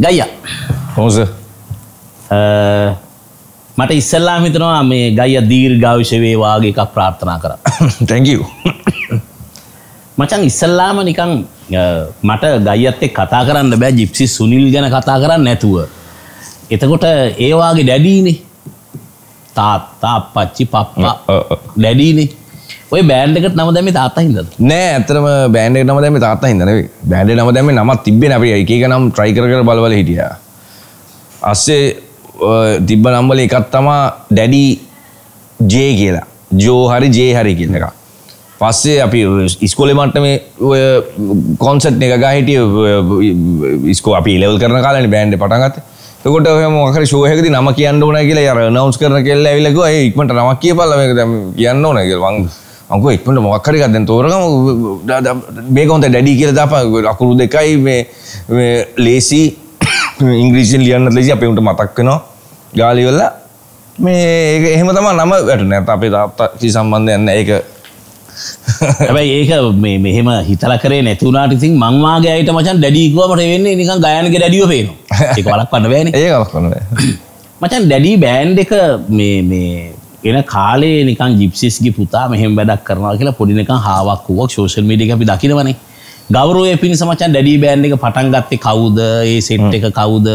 ගයියා හෝස මට ඉස්සල්ලා හිතනවා මේ ගයිය දීර්ඝාවිෂවේවාගේ එකක් ප්‍රාර්ථනා කර තැකව මචන් ඉස්සල්ලාම නිකං මට ගයිත්තේ කතා කරන්න බෑ ජිප්සි සුනිල් ගැන කතා කරන්න නැතුව එතකොට ඒවාගේ ඩැඩීනේ තාත්තා පච්චි පප්පා ඩැඩීනේ ඔය බෑන්ඩකට නම දැම තාත්තහිද නෑ ඇතරම බෑන්ඩ නම දැම තාත්තා හිදනව බෑන්ඩ නම දැම නමත් තිබෙන අපේ එක නම් ට්‍රයිකර බලවල හිටිය අස්සේ තිබ්බ නම්බල එකත් තමා ඩැඩි ජේ කියලා ජෝහරි ජේහරි කියන එක පස්සේ අපි ඉස්කොලේ මට්ටම ඔය කොන්සට් එක ගහිටිය ඉස්කෝ අපි ඉලෙවල් කරන කාලනි බෑන්ඩ පටන්ගත්තේ කොට මකර ශෝහකති නම කියන්න ඕන කියලා යර නවස් කරන කෙල්ල ඇවිලක ඉක්මට නම කිය පල්ලක කියන්න ඕන කියවං අංකු එක්මට මොක්කරිකත්දැන් තෝරකම බේකොන්ත ඩැඩි කියල දප අකුරු දෙකයි මේ ලේසි ඉංග්‍රීසින් ලියන්න ලෙසි අපිට මතක්කනවා ගාලිවෙල්ල මේ එහෙම තම නම වැට නැත අපේ තාත්තා සම්බන්ධයන්න ඒක හැබැයි ඒක මේ මෙහෙම හිතල කරේ නැතිවුණට ඉතින් මංවාගේ අයට මචන් දැඩීකුවමට වෙන්නේ නිකන් ගයනක දැඩියෝ පේන එක වලක් පන්න බෑන ඒලක් කන මචන් දැඩී බෑන්් එක මේ එන කාලේ නිකන් ජිප්සිස්ගේ පුතා මෙහෙම වැඩක් කරනවා කියලා පොඩිනක හාවක් වුවක් ශෝෂල් මිඩික අපි දකිනවනේ ගෞරෝය පිනි සමචන් දැඩී බෑන්් එක පටන් ගත්තේ කවුද ඒ සෙට් එක කවුද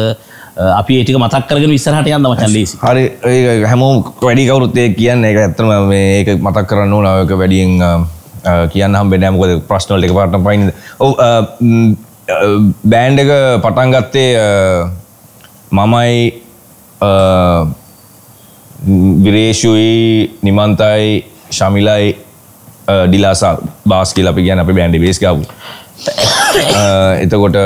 අපි ඒටික මතක්කරගෙන විස්සරහට යන්න මචන් ලේසි හරි ඒ හැමෝම් වැඩි කවුරුත් ඒ කියන්න එක ඇත්තම ඒක මතක් කරන්න ඕන ඒක වැඩියෙන් කියන්න හම්බෙන්නේ නැහැ මොකද ප්‍රශ්න වලට එකපාරටම පයින් ඔව් බෑන්ඩ් එක පටන් ගත්තේ මමයි විරේෂුයි නිමන්තයි ශමිලයි ඩිලාසා බාස් කියල අපි ගැන අපි බෑන්ඩි බේස් ගපු එතකොට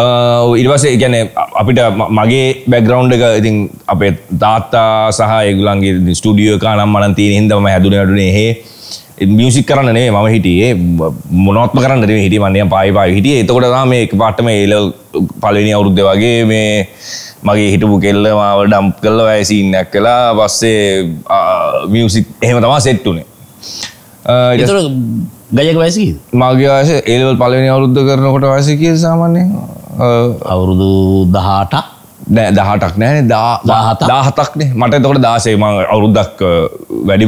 ඉරිවසේ ගැන අපිට මගේ බැග්‍රවන්් එක ඉතින් අපේ තාත්තා සහ එගුලන්ගේ ස්ටඩියෝ කානම් මන තිය හිදම හැදුන අඩුනේ හේ මියසික් කරන්නනේ මම හිටියේ මොනොත්ම කරන්න හිටි මන්නේ පයි පා හිටිය එතකොට මේ පාටම ඒල පලනි අවුරුද්ධ වගේ මේ මගේ හිටපු කෙල්ල මාව ඩම්ප් කල්ල ඇසින්නැක් කලා පස්සේ මියසික් එහෙම තමා සෙට්ටුනේ ගජක වැසි මගේ වස ඒල් පලනි අවුද්ධ කරනකොට වසකය සාමන්නේ අවුරුදු දහට නෑ දහටක් නෑ දාහතක්නේ මට තොට දාසේම අවුරුද්දක් වැඩි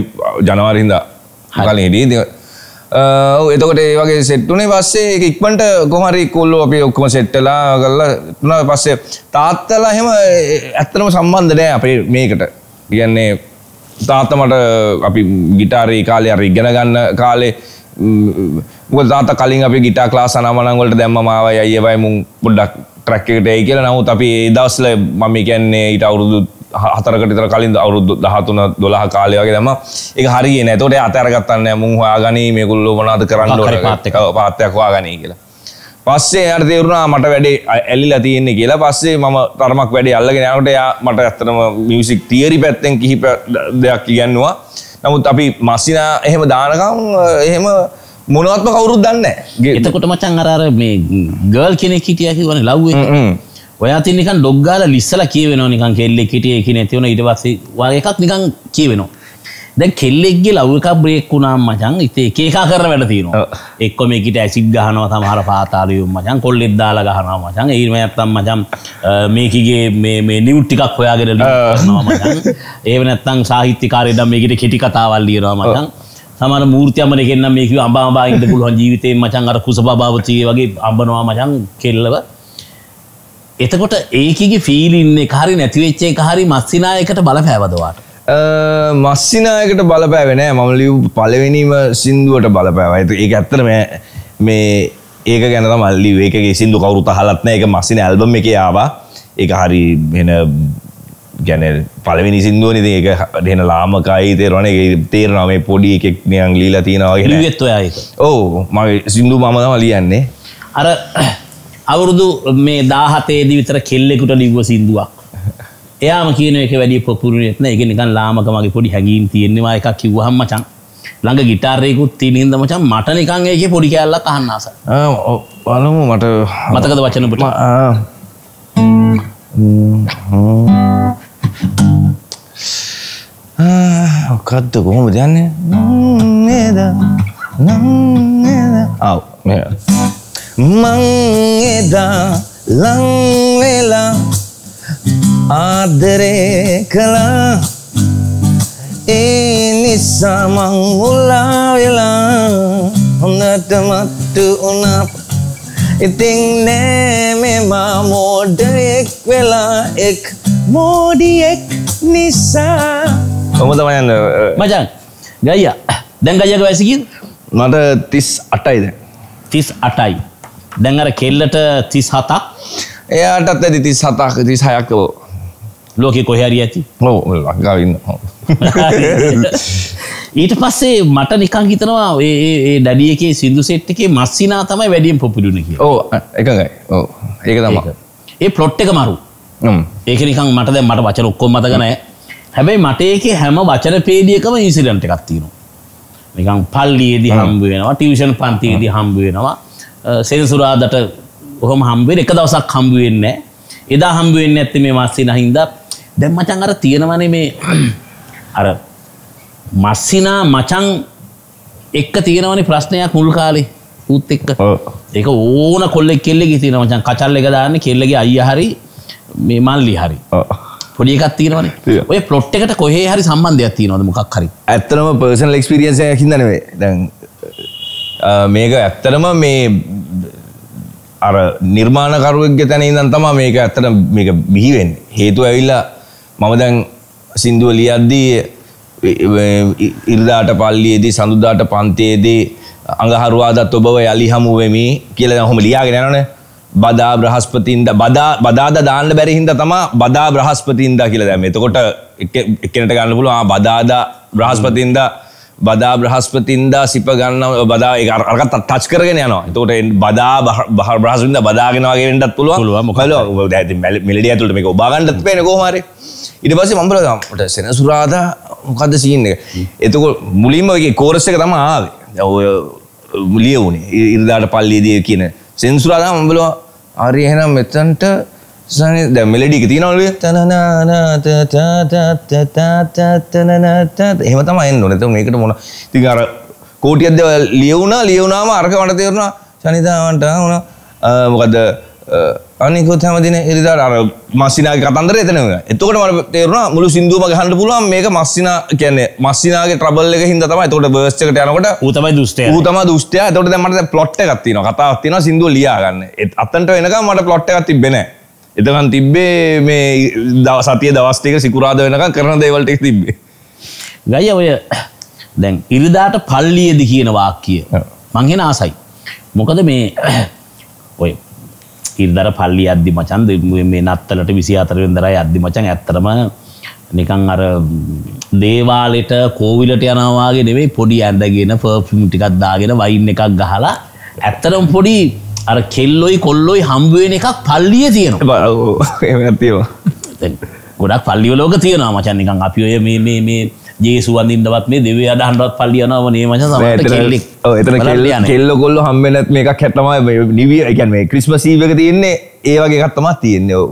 ජනවාරහින්ද හලහිදී එතකොට ඒ වගේ සෙට්ටුනේ පස්සේ ඉක්මට කොමරි කොල්ලෝ අපි ඔක්කම සෙට්ටලා ගල්ල තුන පස්සේ තාත්තලා හෙම ඇත්තනම සම්බන්ධ නෑ අපේ මේකට කියන්නේ තාත්තමට අපි ගිටාරී කාලය අර ඉගෙන ගන්න කාලේ මොක දාත කලින් අපි ගිටා කලා සනමනංවලට දැම්ම මාව අයවයි මුන් පොඩ්ඩක් ට්‍රැක්කට ඇයි කියලා නමුත් අපි ඒදස්ල මම කියන්නේ ඊට අවුරුදු හතරකටතර කලින් අවුරුදු දහතුන දොලහ කාලය වගේ දම එක හරි නැතොට අතරගත්තන්න මුන් හවා ගනී මේකුල්ල වනාද කරන්න පාත්තක පාත්තයක්වා ගනී කියලා පස්සේ යට තේරුණා මට වැඩේ ඇල්ලිලා තියෙන්නේ කියලා පස්සේ මම තරමක් වැඩේ අල්ලගෙන යනකොට එයා මට ඇත්තටම මියුසික් තියරි පැත්තෙන් කිහිප දෙයක් කියන්නවා නමුත් අපි මස්සිනා එහෙම දානකම් එහෙම මොනවත්ම කවුරුත් දන්න එතකොට මචන් අරර මේ ගල් කෙනෙක් හිටියකි වන ලව්වේ ඔයාති නිකන් ඩොග්ගාල ලිස්සල කියවෙන නිකන් කෙල්ලෙ හිටිය කියන තිවන ඉටවස්සේ වගේ එකක් නිකන් කියවෙනවා දැ කෙල්ලෙක්ගේ ලවක බ්‍රේක් වුණම් මචන් ඉතේ ඒකා කර වැඩ තියෙන එක්කො මේකට ඇසික් ගහනවා සමහර පාතාලියුම් මචන් කොල් එද්දාල ගහනවා මචන් ඒම ඇත්තම් මචන් මේකගේ මේ නිවට්ටිකක් හොයාගෙන ඒව නැත්තං සාහිත්‍යකාරයටම් මේකට කෙටි කතාවල් ලියනවා මචන් සමර මූර්තියම එකෙන්න්න මේක අබාබාහිට පුළුවන් ජීවිතය මචන් අර කුස භාවචය වගේ අම්බනවා මචන් කෙල්ලව එතකොට ඒකගේ ෆිලින්නේ කාරි නැතිවෙච්චේ කාරි මස්සිනායකට බල පැවදවාට මස්සිනායකට බලපෑවෙනෑ මම ලියව් පලවෙනීම සින්දුවට බලපෑවයි ඒ ඇත්තරම මේ ඒක ගැන මල්ලි ඒකගේ සිදු කවරුත හලත්න එක මස්සින ඇල්බම එක ආවා එක හරි වෙන ගැන පලවෙනි සිින්දුවනි ඒක දෙන ලාමකයි තේරවන තේරනාමේ පොඩි එකෙක්නයන් ලීලා තියෙනවාගේ ගත්වයයි ඕ මගේ සිින්දු මමදම ලියන්නේ අර අවුරුදු මේ දාහතේදී විතර කෙල්ලෙකුට ලිව්ව සිින්දුවක් එයාම කියන එක වැඩි පොපුරුවෙත්න එක නිකන් ලාමකමගේ පොඩි හැඟීම් තියෙන්නවා එකක් කිව්වහම් මචන් ළඟ ගිටාරයකුත් තිනද මචන් මට නිකං ඒක පොඩි කැල්ල කහන්නාස බලමු මට මතකද වචනපුට ඔකත්ද කොහොම දන්නේ නේද නේද ආව් මේ මං එදා ලං වෙලා ආදරේ කළා ඒ නිසා මං මුලා වෙලා හොඳට මත්තු වුණා ඉතින් නෑ මේ මා මෝඩයෙක් වෙලා එක් මෝඩියෙක් නිසා කොහොමද මයන් මචං ගයියා දැන් ගයියාගේ වයස කීයද මට 38යි දැන් 38යි දැන් අර කෙල්ලට 37ක් එයාටත් ඇති 37ක් 36ක් ලෝකෙ කොහැරි ඇති ලංකාවන්න ඊට පස්සේ මට නිකං හිතනවා ඒ ඩඩියකේ සිදු සෙට්ටකේ මස්සිනා තමයි වැඩියම් පොපිඩුණකි ඕ එකයි ඕ ඒක තම ඒ පලොට් එක මරු ඒක නිකං මටද මට වචන ඔක්කො මතගනය හැබැයි මටඒක හැම වචන පේඩියකම ඉසිරන්ට එකක්තිීරු නිකං පල්ලියේදි හම්බ වෙනවා ටිවිෂන් පන්තියේදී හම්බ වෙනවා සෙල්සුරාදට ඔහම හම්බේ එක දවසක් හම්බුවෙන්න එදා හම්බුවෙන් ඇත්තේ මේ මස්සේ නහින්දා දැම් මචන් අර තියෙනවනේ මේ අර මස්සිනා මචන් එක්ක තියෙනවනි ප්‍රශ්නයක් මුල් කාලේ පුත් එක්ක ඒක ඕන කොල්ලෙක් කෙල්ලෙ තියෙන මචන් කචල්ල එක දාන්න කෙල්ලගේ අය හරි මේ මල්ලි හරි පොඩි එකක් තියෙනවන ඔය පොට් එකට කොහේ හරි සම්බන්ධයක් තියෙනවද මොකක් හරි ඇත්තනම පර්සනල් එක්ස්පිරියන්ස හිදනවේ දැන් මේක ඇත්තටම මේ අර නිර්මාණකරුවක්ග තැන ඉදන් තමා මේක ඇත්තට මේක බිහිවෙන් හේතු ඇවිල්ලා මම දැන් සින්දුව ලියද්දී ඉල්දාට පල්ලියේදී සඳුදාට පන්තියේදී අඟහරුවාදත් ඔබව යළි හමු වෙමි කියලා හොම ලියාගෙන යනවනේ බදා බ්‍රහස්පතින්ද බදා බදාද දාන්න බැරි හින්දා තමයි බදා බ්‍රහස්පතින්ද කියලා දැම්මේ. එතකොට එක්කෙනට ගන්න පුළුවන් ආ බදාදා බ්‍රහස්පතින්දා බදා බ්‍රහස්පතින්දා සිප ගන්න බදා අරගත් අත්තච් කරගෙන යනවා තෝට බදා බහ බ්‍රහස්පින්ද බදාගෙනවාගේටත් පුළුව මොකල මිලඩිය තුළට මේක බාගන්ඩත් පේන කෝමර ඉට පස මම්පලදමට සෙන සුරාධ මොකද සිහින්න එක එතකො මුලින්මගේ කෝරස්ස එක තම ආවේ ඔය මුලිය වුණේ ඉරිදාට පල්ලිදිය කියන සෙන්සුරාදා මම්බලවා ආරි එහෙනම් මෙතන්ට ද මෙලඩික තිනවල එහෙමතම එන්න නැත මේකට මොන තිකාර කෝටියද ලියවුණ ලියවුණාම අරක වට තේරුණා සනිතාවන්ට වන මොකද අනිකොත් හැමදින එරිදා අර මස්සිනාගේ කතන්දර එතන එතකොට මට තේරුණා මුළු සින්දුවම ගහන්න පුළුවන් මේක මස්සිනා කියන්නේ මස්සිනාගේ ට්‍රබල් එක හින්දා තමයි එතකොට බර්ස් එකට යනකොට ඌ තමයි දුෂ්ටයා ඌ තමයි දුෂ්ටයා එතකොට දැන් මට දැන් ප්ලොට් එකක් තියෙනවා කතාවක් තියෙනවා සින්දුව ලියා ගන්න අතන්ට වෙනකම් මට ප්ලොට් එකක් තිබ්බේ නැහැ එතකන් තිබ්බේ මේ දව සතිය දවස්ටේක සිකුරාද වෙනක කරන දේවල්ටෙක් තිබ්බේ ගය ඔය දැන් ඉරිදාට පල්ලියද කියන වාක්කිය මංහෙන ආසයි මොකද මේ ඔය ඉර්දර පල්ලි අද්දි මචන්ද මේ නත්තලට විසි අතරෙන් දරයි අද්දි මචන් ඇත්තරම නිකං අර දේවාලෙට කෝවිලට යනවාගේ නෙවෙයි පොඩි ඇඳගෙන පර්ෆිම් ටිකක් දාගෙන වයින් එකක් ගහලා ඇත්තරම් පොඩි අර කෙල්ලොයි කොල්ලොයි හම්බුවෙන එකක් පල්ලිය තියෙනවා ඇතිවා ගොඩක් පල්ලිවලෝක තියෙනවා මචන්නිකං අපි ඔය මේ මේ ජේසුවන්දින්දවත් මේ දෙව අඩහන්ටත් පල්ලියනාව නේමච එතන කෙල්ල කෙල්ල කොල්ල හම්බෙනත් මේ එකක් හැටමයි නිවිය එකන් මේ ක්‍රිස්ම සීවක තියෙන්නේ ඒවගේ කත්තමත් තියෙන්නේ ඔ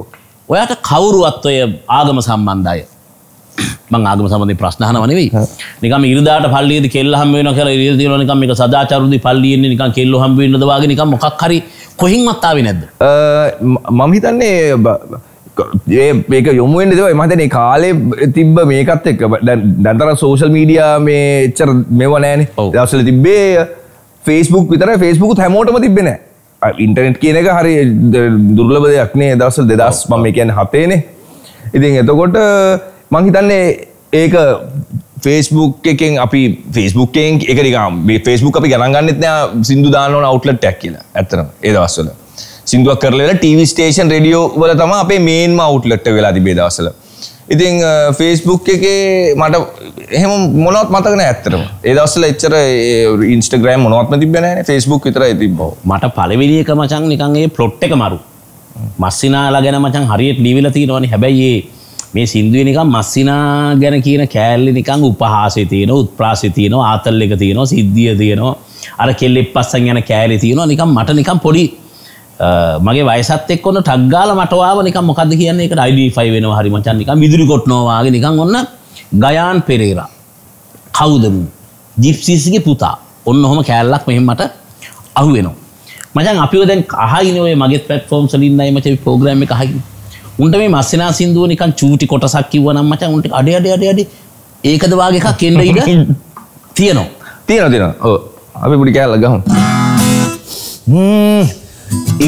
ඔයාට කවුරුවත් ඔය ආගම සම්බන්ධය මං ආගම සබඳධ ප්‍රශ්නහනව නෙවෙයි නිකම ඉරදාට පල්ලියද කෙල්ල හම් වෙන කර ඉරදිරනිකම එක සදාචරුදි පල්ලියෙන් නික කෙල්ල හම් වෙන්නදවාගේ නිකම් මොකක් හරි කොහින් අත්තාව නැද්ද මම හිතන්නේ ඒක යොමුුවෙන් දව මතනේ කාලෙ තිබ්බ මේකත් එක් දැන්තර සෝෂල් මීඩිය මේ එච්චර මෙව නෑන දවසල තිබ්බේ ෆේස්බුක් විතර ෆෙස්බුක් හැමෝටම තිබෙන ඉන්ටනෙට් කියන එක හරි දුර්ලබදයක්නේ දවසල් දෙදස් මම එකැන් හතේනේ ඉතින් එතකොට මං හිතන්නේ ඒක ෆේස්බුක් එකෙන් අපි ෆේස්බුක්කෙන් එකනිකම් මේ ෆේස්බුක් අපි ගණන්ගන්නෙත් නෑ සිින්දු දානවන අවුට්ලට් ටැක් කියලා ඇතන ඒදවස්සල සිින්දුවක් කරලා ටව ස්ටේෂන් රඩියෝ වල තම අපේ මේන්ම අවුට්ලට් වෙලා තිබේ දවසල ඉතිං ෆේස්බුක් එකේ මට එහෙම මොනොත් මතකන ඇත්තරම ඒදස්සල එච්චර ඉන්ස්ටග්‍රෑම් මොනොත්ම තිබෙන ෆස්බුක් විතර තිබ මට පලවිලියක මචන් නිකන්ගේ පලොට් එක මරු මස්සිනාලා ගැන මචන් හරියට ලිවිල තියෙනවනි හැබැයිඒ මේ සින්දුව නිකම් මස්සිනා ගැන කියන කෑල්ලි නිකං උපහාසි තියන උත්ප්‍රාසි තියන ආතල් එක තියනවා සිද්ධිය තියනවා අර කෙල්ලෙක් පස්සන් ගැන කෑලි තියනවා නිකම් මට නිකම් පොඩි මගේ වයිසත් එක්කොන්න ටක්ගාල මටවාව නිකම් මොකද කියන්නේ එකට අයිඩිෆයි වෙන හරි මචන් නිකම් විදුරි කොට්නවාගේ නිකං ඔන්න ගයාන් පෙරේරා කවුදම ජිප්සිසිගේ පුතා ඔන්න හොම කෑල්ලක් මෙහෙමට අහුවෙනවා මචන් අපිව දැන් කහයිනවේ මගේ පට ෆෝම් සලින්නයි මච පෝග්‍රම එක හකි උන්ට මේ මස්සනා සිින්දුව නිකන් චූටි කොටසක් කිවනම් මච උන්ට අඩ අඩ අඩ අඩ ඒකද වගේ එකක් කෙන්ඩ ඉඩ තියනවා තියෙන තින අපි පුඩි කෑල්ල ගහම්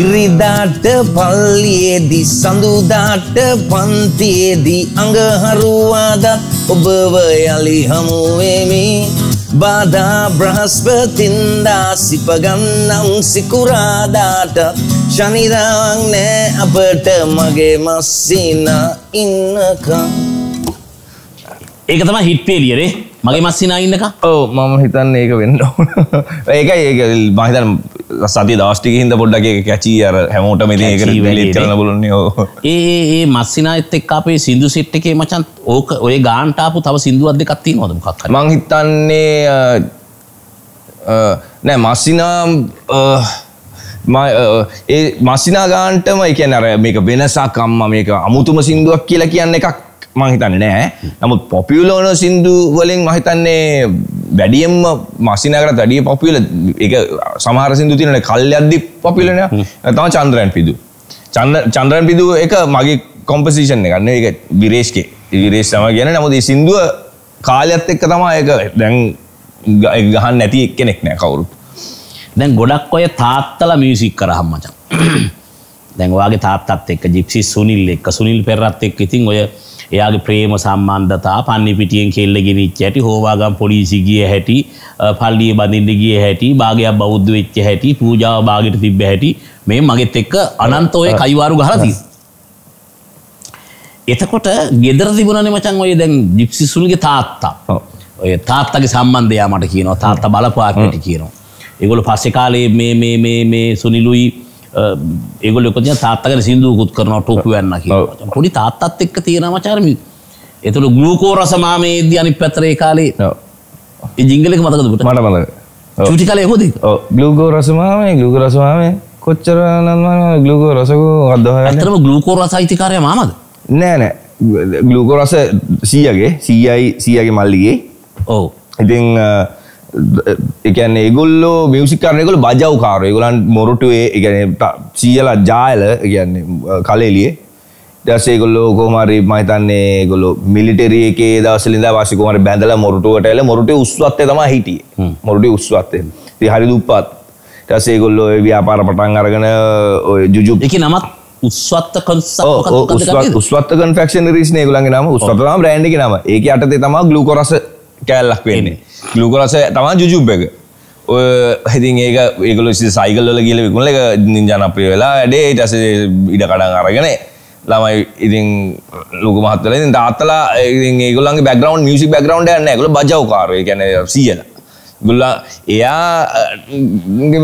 ඉරිදාට පල්ලියේදි සඳුදාට පන්තියේදී අඟහරුවාදත් ඔබව යළි හමුවමී බාධා බ්‍රහස්පතින්දා සිපගන්නම් සිකුරාදාට ශනිදාවක් නෑ අපට මගේ මස්සිනා ඉන්නකම් ඒක තමයි හිට් පේලියරේ මගේ මස්සිනා ඉන්නක ඕ මම හිතන්න ඒක වෙන්න ඒක ඒක මහිතන් සති දස්ටික හිද පොඩ්ඩගේ කැචී අර හැමෝට මෙ කරන බලන්න ඒ මස්සිනා එත්තෙක් අපේ සිින්දු සිට් එකේ මචන් ඕක ඔය ගාන්ටාපු තව සිින්දුුවත් දෙකත්ති නොදම කක් මං හිතන්නේ නෑ මස්සිනාම් ඒ මස්සිනා ගාන්ටම එක නැර මේක වෙනසාකම්ම මේක අමුතුම සිින්දුවක් කියලා කියන්න එකක් මහිතන්න නෑ නමුත් පොපියලෝන සින්දු වලින් මහිතන්නේ වැඩියම්ම මසිනකරත් වැඩිය පොපියල එක සමහර සිදු තියනට කල් අද්දි පොපිලන තම චන්ද්‍රයන් පිදු චන්ද්‍රයන් පිදු එක මගේ කොම්පසිෂන් එකන්න එක විරේෂ්කේ විරේෂ් සම ගැන නමුද සිින්දුව කාලයක්ත් එක්ක තමා එක දැන් ගහන් නැති එක් කෙනෙක් නෑ කවුරුත් දැන් ගොඩක් ඔය තාත්තල මියසික් කරහම්මචන් දැන්වාගේ තාත්තත් එක් ජිප්සි සුනිල් එක් සුනිල් පෙරත් එක් ඉතින් ඔය එයාගේ ප්‍රේම සම්බන්ධතා පන්නි පිටියෙන් කෙල්ලගෙනනිච් ඇති හෝවාගම් පොලිසිගිය හැටි පල්ලිය බඳින්ඩගිය හැටි භාගයක් බෞද්ධ වෙච්ච හැටි පූජාව භාගට තිබ්බ හැටි මේ මගෙත් එක්ක අනන්තෝය කයිවාරු ගහලති. එතකොට ගෙදර තිබුණන මචන් ඔය දැන් ජිප්සිසුල්ගේ තාත්තා ඔය තාත්තගේ සම්බන්ධයා මට කියනවා තාත්තා බලපාකට කියනවා. එගොල පස්සෙ කාලේ මේ සුනිලුයි ඒගොල කොති තාත්තකට සිින්දුවකුත් කරන ටෝපුවන්න පොඩි තාත්තත් එක්ක තියෙනම චර්මි එතුළ ගලූකෝ රසමාමේදී අනි පැතරේ කාලේ ඉංගලෙක් මතකතුට මට මල චටි කලේ හොද ගලූකෝ රසමාමේ ගලුක රසවාමේ කොච්චර නන්ම ගලුකෝ රසකෝ අදහ ඇතරම ගලූකෝ රසයිතිකාරය මමද නෑනෑ ගලූකෝ රස සීයගේ සීයයි සීයගේ මල්ලිගේ ඕ ඉතිං එකන් ඒගොල්ලෝ මියසිකරනෙකොල බජව් කාර ගොලන් මොරටුවේ එකන සියල ජායල ගැන්න කලෙලිය දසේගොල්ලෝ කෝමරි මහිතන්නේ ගොලු මිලිටරිය එකේ දවසලින්ද වාසිකෝමර බැඳල මොරටුවට එල මොරට උස්වත්ය තම හිටිය මොරට උස්වත්තය ති හරි දුප්පත් ටසේගොල්ලෝ ව්‍යාපාර පටන් අරගෙන ජුජු එක නමත් උස්වත්ත උස්වත් කන්ෆක්ෂන් රිස්නේ ගුලන්ගේ නම උස්වතම බ්‍රෑන්ඩි නම ඒක අටතේ තම ගලුකොරස කෑල්ලක් වෙන්නේ ගලුකොලස තමා ජුජුබ් එක ඔය හිතින් ඒක ඒකල සයිකල්ල කියල විකුණල එක ජනප්‍රිය වෙලා ඇඩේ ටස ඉඩ කඩන් අරගෙන ළමයි ඉතින් ලොක මහත්තල ඉතින් තාත්තලා ඒගොල්ලන්ගේ බැග්‍රවන්් මියසි බැග්‍රවන්් යන්න එකල බජවකාරය ගැන සියල ගුල්ලා එයා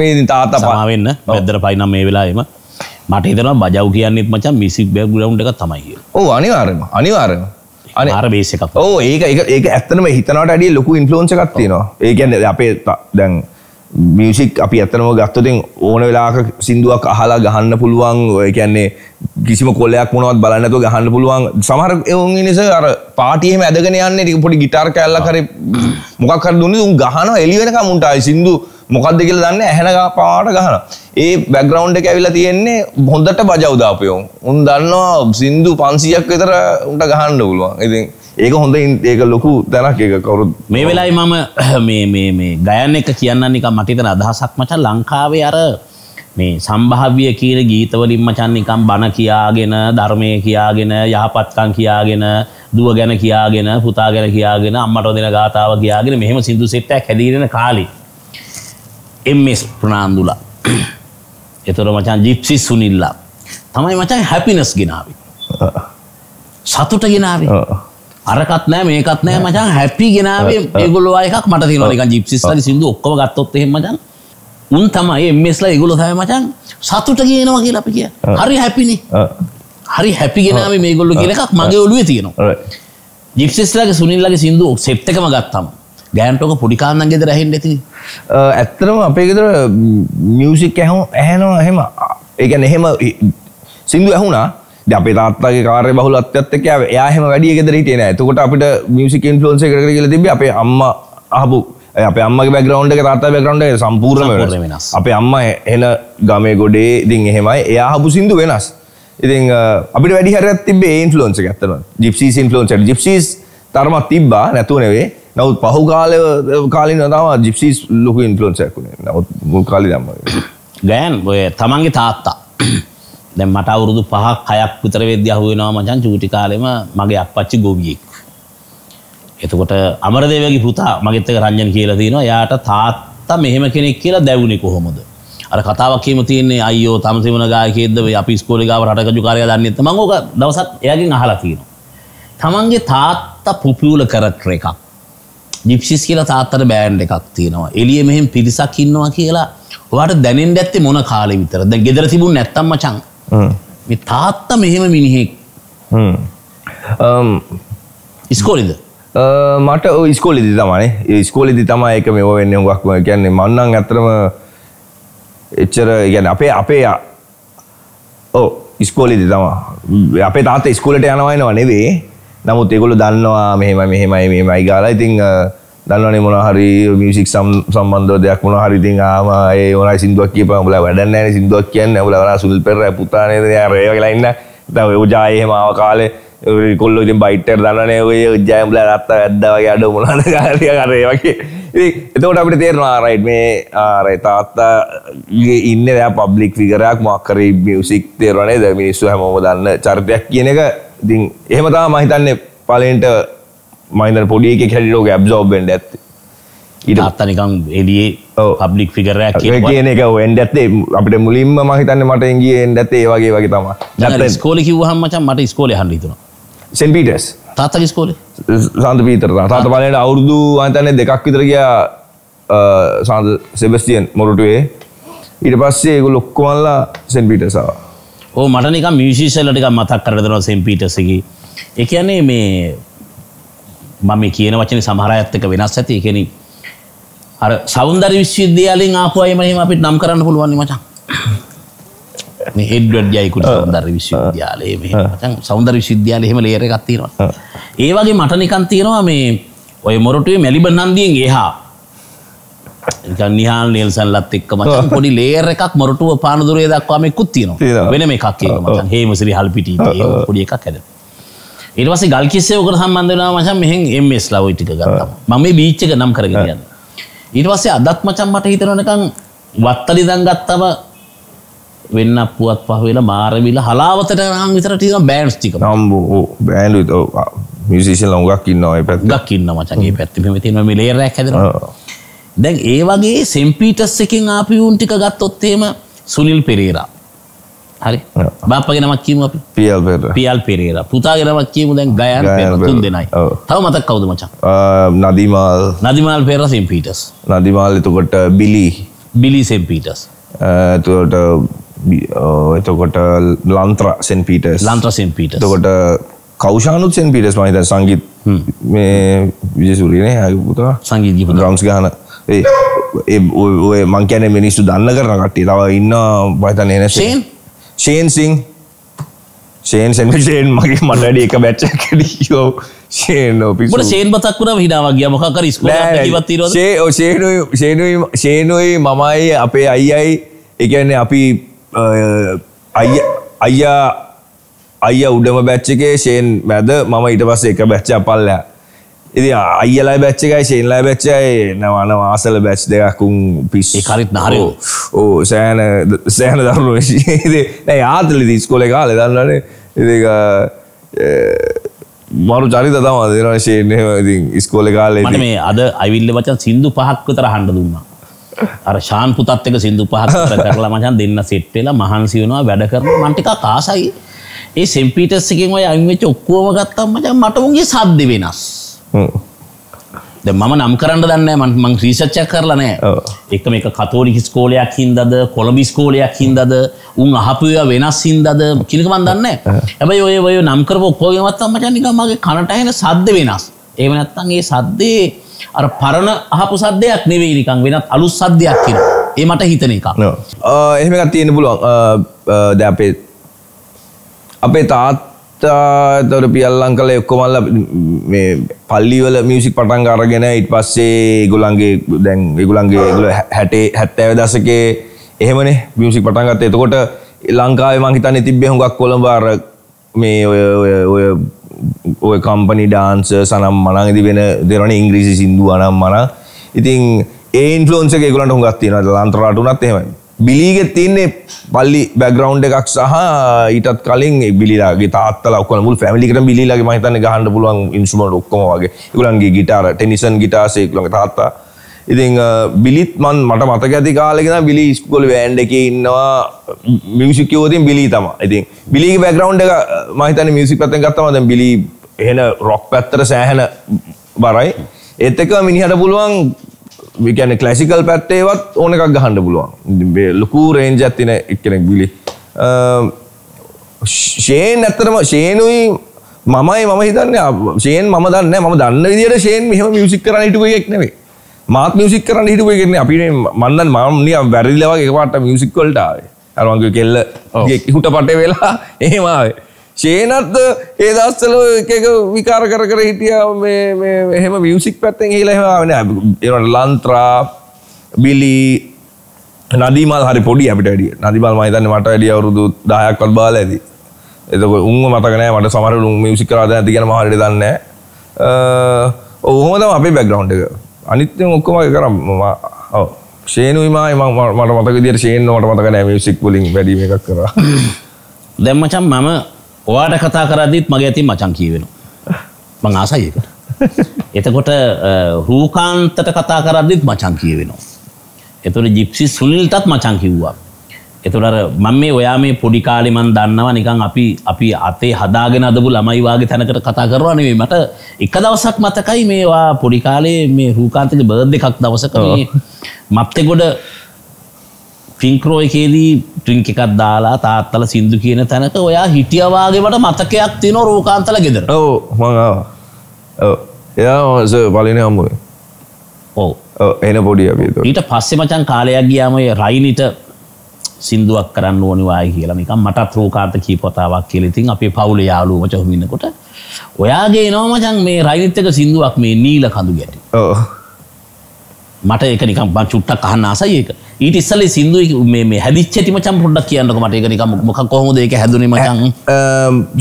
මේ තාත්ත පාවෙන්න පැදර පයිනම් මේ වෙලාම මට හිතනවා බජව් කියන්නෙත් මචන් මිසික් බැග්‍රවන්් එක තමයි ඕ අනිවාරම අනිවාරම ආරබේෂ එකක් ඕ ඒක එක ඒක ඇත්තනම හිතනට අඩිය ලොකු ඉන්ෆලෝන්ස එකක්තියනවා ඒකැන්න අපේ දැන් මියසික් අපි ඇත්තනම ගත්තතින් ඕන වෙලාක සිින්දුවක් අහලා ගහන්න පුළුවන් ඔය කියන්නේ කිසිම කොලයක් මොනවත් බලන්නතු ගහන්න පුළුවන් සමහර එවුන් නිස අර පාටියම ඇදගෙන යන්න ටික පොඩි ගිටාර් කැල්ල කර මොකක් කර දුන්න උන් ගහන එලිවෙනක මුන්ටයි සිින්දුව මොකක්ද කියල දන්න ඇහැනගා පාට ගහන ඒ බැග්‍රවන්් එක ඇවිලා තියෙන්නේ හොඳට බජවදාපයෝ උන් දන්නවා සින්දු පන්සියක් විතර උන්ට ගහන්න පුළුවන් ඉතින් ඒක හොඳ ඒක ලොකු දැනක් එක කවරු මේ වෙලායි මම මේ ගයන එක කියන්නන්නේ මටිතන අදහසක් මච ලංකාවේ අර මේ සම්භාව්‍ය කියන ගීතවලින් මචන්නිකම් බණ කියාගෙන ධර්මය කියාගෙන යහපත්කං කියාගෙන දුව ගැන කියාගෙන පුතා ගැන කියාගෙන අම්මට දෙන ගාතාව කියාගෙන මෙහෙම සිදු සෙට්ටක් හැදීරෙන කාලේ එම්ස් ප්‍රනාන්දුලා එතොට මචන් ජිප්සි සුනිල්ලා තමයි මචන් හැපිනස් ගෙනාවේ සතුට ගෙනාවේ අරකත් නෑ මේකත් නෑ මචන් හැපි ගෙනාවේ ඒගොල්වා එකක් මට තිනක ජිප්සිස් ලි සිදු ඔක්කව ගත්තොත් හෙමචන් උන් තමයි එම්ස්ලා ඒගොල හය මචන් සතුට ගේනවා කියලා අපි කිය හරි හැපිනි හරි හැපි ගෙනාව මේගොල්ලු කියෙ එකක් මගේ ඔලුවේ තියෙනවා ජිප්සිස්ලගේ සුනිල්ලගේ සිින්දු සෙප්තකම ගත්තම ගෑන්ටෝක පුඩිකාන්නන් ගෙද රහෙන් ඇති ඇත්තරම අපේ ගෙදර මියසික් ඇහු ඇහැනවා එහෙම ඒගැන එහෙම සිින්දු ඇහුුණා අපේ තාත්තාගේ කාරය බහුල අත්‍යත්තක යාහම වැඩිය ගෙදර හිටේන තකොට අපිට මියසික ඉන්ෆලන්ස කර කියල තිබ අපේ අම්ම අහපු අපේ අම්ම බැග්‍රවන්් එක තාත්තා බැග්‍රවන්් සම්පූර්ණ වෙනස් අපේ අම්ම එන ගමේ ගොඩේ දින් එහෙමයි එයා හපු සිින්දු වෙනස් ඉතින් අපිට වැඩිහර තිබේ ඉන්ෆලන්ස ඇත්තන ජිප්සිස් ඉන්ෆලන්ස ජිප්සිස් තරමත් තිබ්බා නැතුව නෙවේ නවත් පහු කාලය කාලින් තම ජිප්සිස් ලොකු ඉන්පලන්සයක්ුණේ නවත් මුල් කාලි දම්ම ගෑන් ඔය තමන්ගේ තාත්තා දැ මට අවුරුදු පහක් හයක් විතර වෙද්‍ය හුවෙනවා මචන් චූටි කාලෙම මගේ අපපච්චි ගොවියෙක්. එතකොට අමරදේවගේ පුතා මගත්තක රංජන් කියලා තිනවා යාට තාත්තා මෙහෙම කෙනෙක් කියලා දැවුණෙ කොහොමද. අර කතාවක්කීම තියන්නේ අයෝ තමසිවන ගායකෙදව අපි ස්කෝලි ගාව රටකජු කාරය දන්නෙත මංගෝක දවසත් එයගෙන් අහලා තියෙනවා. තමන්ගේ තාත් තාත්තා පුපියුල කරට්‍ර එකක් ජිප්සිස් කියලා තාත්තර බෑන්් එකක් තියෙනවා එලිය මෙහෙම පිරිසක් ඉන්නවා කියලා වට දැනෙන් ඇත්තේ මොන කාලෙ විතර ද ගෙදර තිබුණ නැත්තම්ම චං මේ තාත්තා මෙහෙම මිනිහෙක් ඉස්කෝලිද මට ඉස්කෝලිදි තමයි ස්කෝලිදි තමයි එක මෙෝ වෙන්න ගක්ම කියන්නේ මන්නන් ඇතරම එච්චර ගැන අපේ අපේ ඕ ඉස්කෝලිදි තමා අපේ තාත ස්කෝලට යනවයනවා නෙවේ නමුත් ඒගොල්ලෝ දන්නවා මෙහෙමයි මෙහෙමයි මෙහෙමයි ගාලා ඉතින් දන්නවනේ මොනවා හරි මියුසික් සම්බන්ධව දෙයක් මොනවා හරි ඉතින් ආම ඒ ඕනයි සින්දුවක් කියපම උඹලා වැඩක් නැහැ නේ සින්දුවක් කියන්නේ උඹලා වරා සුනිල් පෙරේරා පුතා නේද යා රේ කියලා ඉන්න දැන් ඔජා එහෙම ආව කාලේ කොල්ලෝ ඉතින් බයිට් එකට දන්නවනේ ඔය ඔජා උඹලා රත්ත වැද්දා වගේ අඩ මොනවාද කාරිය කර ඒ වගේ ඉතින් එතකොට අපිට තේරෙනවා රයිට් මේ රයිට් තාත්තා ඉන්නේ දැන් පබ්ලික් ෆිගරයක් මොකක් කරේ මියුසික් තේරෙන්නේ දැන් මිනිස්සු හැමෝම දන්න චරිතයක් කියන එක ඉතින් එහෙම තමයි මම හිතන්නේ පළවෙනිට මම හිතන්නේ පොඩි එකෙක් හැටියට ඕක ඇබ්සෝබ් වෙන්න ඇත්තේ ඊට අත්ත නිකන් එළියේ පබ්ලික් ෆිගර් එකක් කියන එක වෙන්න ඇත්තේ අපිට මුලින්ම මම හිතන්නේ මට එංගියේ එන්න ඇත්තේ ඒ වගේ වගේ තමයි ඉස්කෝලේ කිව්වහම මචං මට ඉස්කෝලේ අහන්න හිතුණා සෙන්ට් පීටර්ස් තාත්තගේ ඉස්කෝලේ සාන්ත පීතර තාත්ත බලන්න අවුරුදු මම හිතන්නේ දෙකක් විතර ගියා සාන්ත සෙබස්ටියන් මොරටුවේ ඊට පස්සේ ඒගොල්ලෝ ඔක්කොමලා සෙන්ට් පීටර්ස් ආවා ඕ මටනික මිවිශීෂල්ලටික මතක් කරදනවා සෙම්පීටසකි. එකයන්නේ මේ මම කියන වචන සමහර ඇත්තක වෙනස් ඇති එකෙන අර සෞන්දර විශ්විද්‍යයාලින් ආපු අයමනම අපිට නම් කරන්න පුළුවන් මචා එඩ්ඩ යයිකුට සෞන්දර විශ්වවිද්‍යාලයේ සෞන්දර විශ්විද්‍යාල හෙම ලේර ගත්තීරවා. ඒවගේ මටනිකන් තියෙනවා මේ ඔය මොරටුවේ මැලිබන්නන්දියෙන් ඒහා නිහාල් නිල්සල්ලත් එක්ක මචන් පොඩි ලේර එකක් මොරටුව පානදුරේ දක්වාම එක්කුත් තියෙනවා වෙන එකක් ඒක මචන් හේමසිරි හල්පිටි පොඩි එකක් හැද ඊට පස්සේ ගල් කිස්සේවකට සම්බන්ධ වෙනවා මචන් මෙහෙන් එම්එස් ලව් ටික ගත්තා මම මේ බීච් එක නම් කරගෙන යනවා ඊට පස්සේ අදත් මචන් මට හිතෙනවා නිකන් වත්තලි දන් ගත්තම වෙන්න පුවත් පහවෙලා මාරවිල හලාවතට නම් විතර තියෙන බෑන්ඩ්ස් ටික නම්බෝ ඕ බෑන්ඩ් මියුසිෂන් ලඟක් ඉන්නවා ඒ පැත්ත ගක් ඉන්නවා මචන් ඒ පැත්තේ මෙතන මේ ලේයර් එකක් හැදෙනවා දැන් ඒ වගේ සෙම්පීටස් එකෙන් ආපියවුන් ටික ගත්තොත්තේම සුනිල් පෙරේරා හරි බාපගෙනමක් කියීම අපි පියල් පියල් පෙරේර පුතාගෙනමක් කියීම දැන් ගයන් තුන් දෙනයි තව මතක් කවුද මචන් නදිමාල් නදිමාල් පෙර සෙම්පීටස් නදිමාල් එතුකොට බිලි බිලි සෙම්පීටස් තුට එතකොට ලන්ත්‍ර සෙන්පීට ලන්ත්‍ර සෙන්පීට තකොට කෞෂානුත් සෙන්පීටස් මහිත සංගීත් මේ විජසුරනේ හයපුතා සංගීත ග්‍රම්ස් ගාන ඒ මංකැන මිනිස්සු දන්න කරන කට්ටි තව ඉන්න බතන එන ෂේන් සිං ෂේන් සැමිෂේන් මගේ මටඩ එක බැච්චක් කඩියෝ ෂේනෝපිට ෂේන් පතක්කුර හිනාවගේ මොකර ෂේනුයි මමයි අපේ අයියි එකන්නේ අපි අයියා අයිය උඩම බැච්චකේ ෂේන් මැද මම ඉට පස්ස එක බැච්චා පල්ලෑ ඉති අයිලයි බැච්චකයි ශෙන්ලයි බැච්චයි නවන වාසල බැච් දෙකකුන් පිස් හරිත් නහරෝ ඕ සෑන සෑන දරුණු නෑ ආතලි දිස්කොල කාල දන්නන ඉතික මරු චරිත තම දෙන ශේනය ඉති ඉස්කෝල කාලේ මේ අද අවිල්ල වචන් සිින්දු පහක්වතර හන්ඩ දුන්නා අර ශාන් පුතත් එක සිින්දු පහක් කරලා මචන් දෙන්න සෙට්ටෙලා මහන්සිවනවා වැඩ කරන මන්ටික කාසයි ඒ සෙම්පිටස්සිකින් ඔය අවිච්ච ඔක්කෝම ගත්තම් මචන් මටවුන්ගේ සද්ධ වෙනස් මම නම් කරන්න දන්න මං ්‍රීසච්චක් කරලනෑ එක මේ කතෝලි ස්කෝලයක් හින්දද කොළඹි ස්කෝලයක් හින්දද උන් අහපුය වෙනස් හින්දද කිලිකමන් දන්න ඇබයි ඔය ඔය නම්කරප ඔක්කෝගමත්තම් මචනික මගේ කනටයන සද්ධ වෙනස් ඒමනත්තන්ගේ සද්දේ අ පරණ අහපු සද්ධයක් නෙවෙයි නිකං වෙනත් අලු සද්ධයක් කියෙන ඒ මට හිතන එක එහෙමකත් තියෙන පුළුවන් දැ අපේ අපේ තාත් තොර පියල්ලං කල එක්කොමල්ල පල්ලිවල මියසික් පටන් අරගෙන ඉට පස්සේ ගුලන්ගේ දැන් ගුලන්ගේ ගුල හැටේ හැත්තෑව දසකේ එහෙමනේ මියසික් පටන්ගත්ත එතකොට ලංකාවේ මංහිතන්න තිබ්බ හුඟක් කොළඹාර මේ ඔය ඔය කම්පනි ඩාන්ස සනම් මනංදි වෙන දෙරන ඉංග්‍රීසි සිින්දු අනම් මන ඉතින් ඒන්ලෝන්සක ගුලට හුගත්තින ලන්තරාටුනත් එහෙමයි බිලීගෙත් තින්නේ පල්ලි බැග්‍රවන්් එකක් සහ ඊටත් කලින් බිලාගේ තාත්තල ඔක්කල මුල් පැමිලිකට බිලාගේ මහිතන ගහන්න පුළුවන් ඉන්සුමට ඔක්කොම වගේ ගුලන්ගේ ගිටාර ටෙනිසන් ගිටාසේකුළඟ තාත්තා ඉතිං බිලිත් මන් මට මතක ඇති කාලෙගෙන බිලි ස්කොල වෑන්ඩ එක ඉන්නවා මියසිකයෝතින් බිලි තම ඉතින් බිලි බැග්‍රවන්් එක මහිතන මියසික් පතෙන් ගත්තමද බිලි එහෙන රොක් පැත්තර සෑහැන බරයි එත්තක මිනිහට පුළුවන් විකැන කලසිකල් පැත්තේවත් ඕන එකක් ගහන්න පුළුවන් ලොකූ රේන්ජ ඇතින එක්කෙනෙක් බිලි ෂේන් ඇත්තරම ශේනුයි මමයි මම හිතන්න ශේන් ම දන්න ම දන්න විදිට ශේන් මෙහම මියසික් කරන හිටුව එකෙක් නෙවේ මාත් මියසික් කරන්න හිටුව එකෙන අපිට මන්නන් මම්නිය වැරදිලවගේ එකවාට මියසික්කොල්ටාවේ අරුවන්ගේ කෙල්ල හුට පටේ වෙලා ඒමාවේ චේනත්ද ඒ දස්සල එක විකාර කර කර හිටිය එහෙම මියසික් පැත්තෙන් හිලාහවාන ඒට ලන්ත්‍රා බිලි නදීමල් හරි පොඩි අපිට ඩිය නදිමල් මහිතන්න මට ඩිය අවරුදු දායක්වත් බාල ඇති එතක උන් මතකනෑ මට සමරු මියසික් කරාද ඇතිගෙන මහට දන්න ඔහොමද අපේ බැග්‍රවන්් එක අනිත්‍ය ඔක්කොම කරම් ඔව ශේනුයිමයි ම මට මතක දිර ශේනවට මතකනෑ මියසික් පුලින් වැඩීම එකක් කර දැම්මචම් මම ඔයාට කතා කරදීත් මගේ ඇති මචං කීවෙන මං ආසයිකට එතකොට රූකාන්තට කතා කරදදිත් මචං කියවෙනවා එතුට ජිප්සි සුනිල්ටත් මචං කිව්වා එතුළර මං මේ ඔයා මේ පොඩිකාලිමන් දන්නවා නිකං අපි අපි අතේ හදාගෙන අදපු ළමයිවාගේ තැනකට කතා කරවනේ මට එක දවසක් මතකයි මේවා පොඩිකාලේ මේ රූකාන්තික බර්ධ එකක් දවසක මත්තෙකොඩ ෆිංක්‍රෝයකේදී ට්‍රිංක එකක් දාලා තාත්තල සිින්දු කියන තැනක ඔයා හිටියවාගේට මතකයක් තින රෝකාන්තල ගෙදර ඕ මඟවා එයා පලින හම්බුවේ ඕ එන පොඩිය ඊට පස්සෙ මචන් කාලයක් ගියාම රයිනිට සිින්දුවක් කරන්න ඕනිවා කියලා නික මටත් රෝකාත කී පොතාවක් කියලෙතින් අපි පවුල යාලු මචහමින්නකොට ඔයාගේ නෝමචන් මේ රයිනිත්තක සිින්දුවක් මේ නීල කඳු ගැට ඕ මට ඒක නිකම් බං චුට්ටක් අහන්න ආසයි ඒක. ඊට ඉස්සෙල්ලා සින්දු මේ මේ හැදිච්ච හැටි මචං පොඩ්ඩක් කියන්නකෝ මට ඒක නිකම් මොකක් කොහොමද ඒක හැදුනේ මචං?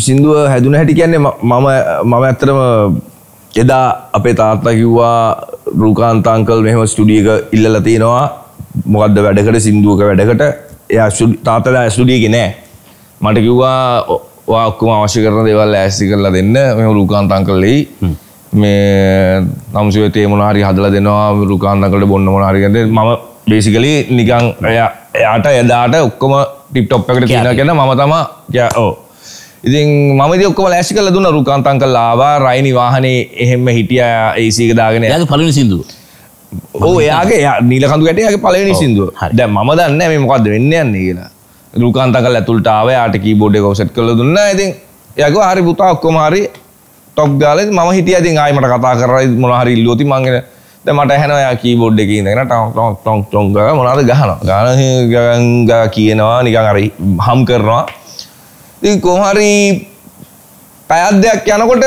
සින්දුව හැදුන හැටි කියන්නේ මම මම ඇත්තටම එදා අපේ තාත්තා කිව්වා රූකාන්ත අංකල් මෙහෙම ස්ටුඩියෝ එක ඉල්ලලා තිනවා මොකද්ද වැඩකට සින්දුවක වැඩකට එයා තාත්තලා ස්ටුඩියෝ එකේ නෑ. මට කිව්වා ඔක්කොම අවශ්‍ය කරන දේවල් ඈස්ති කරලා දෙන්න මෙහෙම රූකාන්ත අංකල් එයි. මේ තමුසුවතේ මොනහරි හදල දෙනවා රුකාන්නකට බොන්න මොනාරිකද ම බේසිකලි නිකං එයාට එදාට ඔක්කොම ටිප්ටොප් එකට කියන කියෙන ම තම ඕ ඉතින් මද ඔක්කම ලෑසි කල දුන්න රුකාන්තන් කල්ලාවා රයිනි වාහනේ එහෙම හිටිය ඒසීක දාගෙන ඇ පලිනි සිින්දුව ඕ එයාගේ නිලකඳු ගැටයගේ පලවෙනි සිින්දුව ද ම දන්න මේ මොකක්ද වෙන්න යන්නේ කියලා රුකාන්තකල් ඇතුල්ටාව යාට කී බෝඩ් එකවසට් කළ දුන්න ඉතින් යක හරි පුතා ඔක්කොම හරි ටොක් ගාල ම හිටිය අති ආයමට කතා කරයි මොනහරි ලෝති මංගෙන ද මට හැනවයා කී බොඩ් එක ඉඳගෙන ටොක් ටොක් ටොක් ටොක් ගාලා මොනවාද ගහනවා ගාන ගගංග කියනවා නිකන් අර හම් කරනවා ඉතින් කොහරි පැයක් දෙකක් යනකොට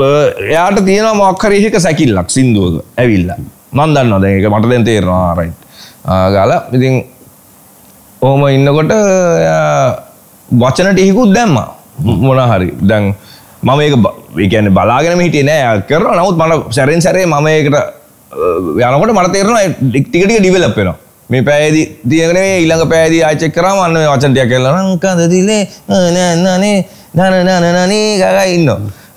එයාට තියෙනවා මොකක් හරි එකක සැකිල්ලක් සින්දුවක ඇවිල්ලා මන් දන්නවා දැන් ඒක මට දැන් තේරෙනවා රයිට් ගාලා ඉතින් ඔහොම ඉන්නකොට වචන ටිහිකුත් දැම්මා මොනහරි දැන් මම ඒක ගැන බලාගෙන හිටිය නෑ කරන නමුත් මට සැරෙන් සැරේ මම ඒකට යනකොට මට තේරෙන ටිකටික ඩිවලප්පෙන මේ පැෑදි දියගෙන ඉළඟ පැදි ආචෙක් කරම අන්න වචන්ටය කරලා ලංකාද දිලේ නෑනනේ නනනනනේ ගග ඉන්න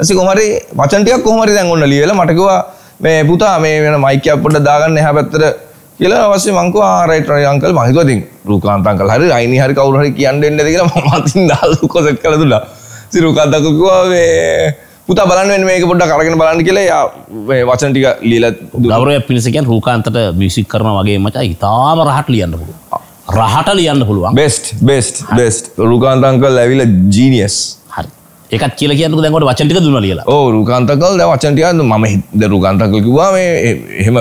ඇසි කොමරි වචන්ටයක් කොහමරි දැන්ගොන්න ලියල මටකවා මේ පුතා මේ වෙන මයික අපට දාගන්න එහ පැත්තර කියලා අවස මංක ආරයිට අංකල් මහිකතින් රූකාන්තංකල් හරි අයිනි හරි කවුරහරි කියන්න එන්න දෙක මතින් දාල්ු කොසෙක් කළ තුලා සිරුකන්දකවා මේ පුතා බලන්න මේක පොඩ්ඩ කරගෙන බලන්න කියලා යා වචන ටික ලීලා දවරය පිණිසකෙන් රූකාන්තට මියුසික් කරන වගේ මචා ඉතාම රහට ලියන්න පුළුවන්. රහට ලියන්න පුළුවන්. Best best best Rookantha uncle ඇවිල්ලා ජීනියස්. හරි. ඒකත් කියලා කියන්නකෝ දැන් කොට වචන ටික දුන්නා ලියලා. ඔව් රූකාන්ත අංකල් දැන් වචන ටික මම ද රූකාන්ත අංකල් කිව්වා මේ එහෙම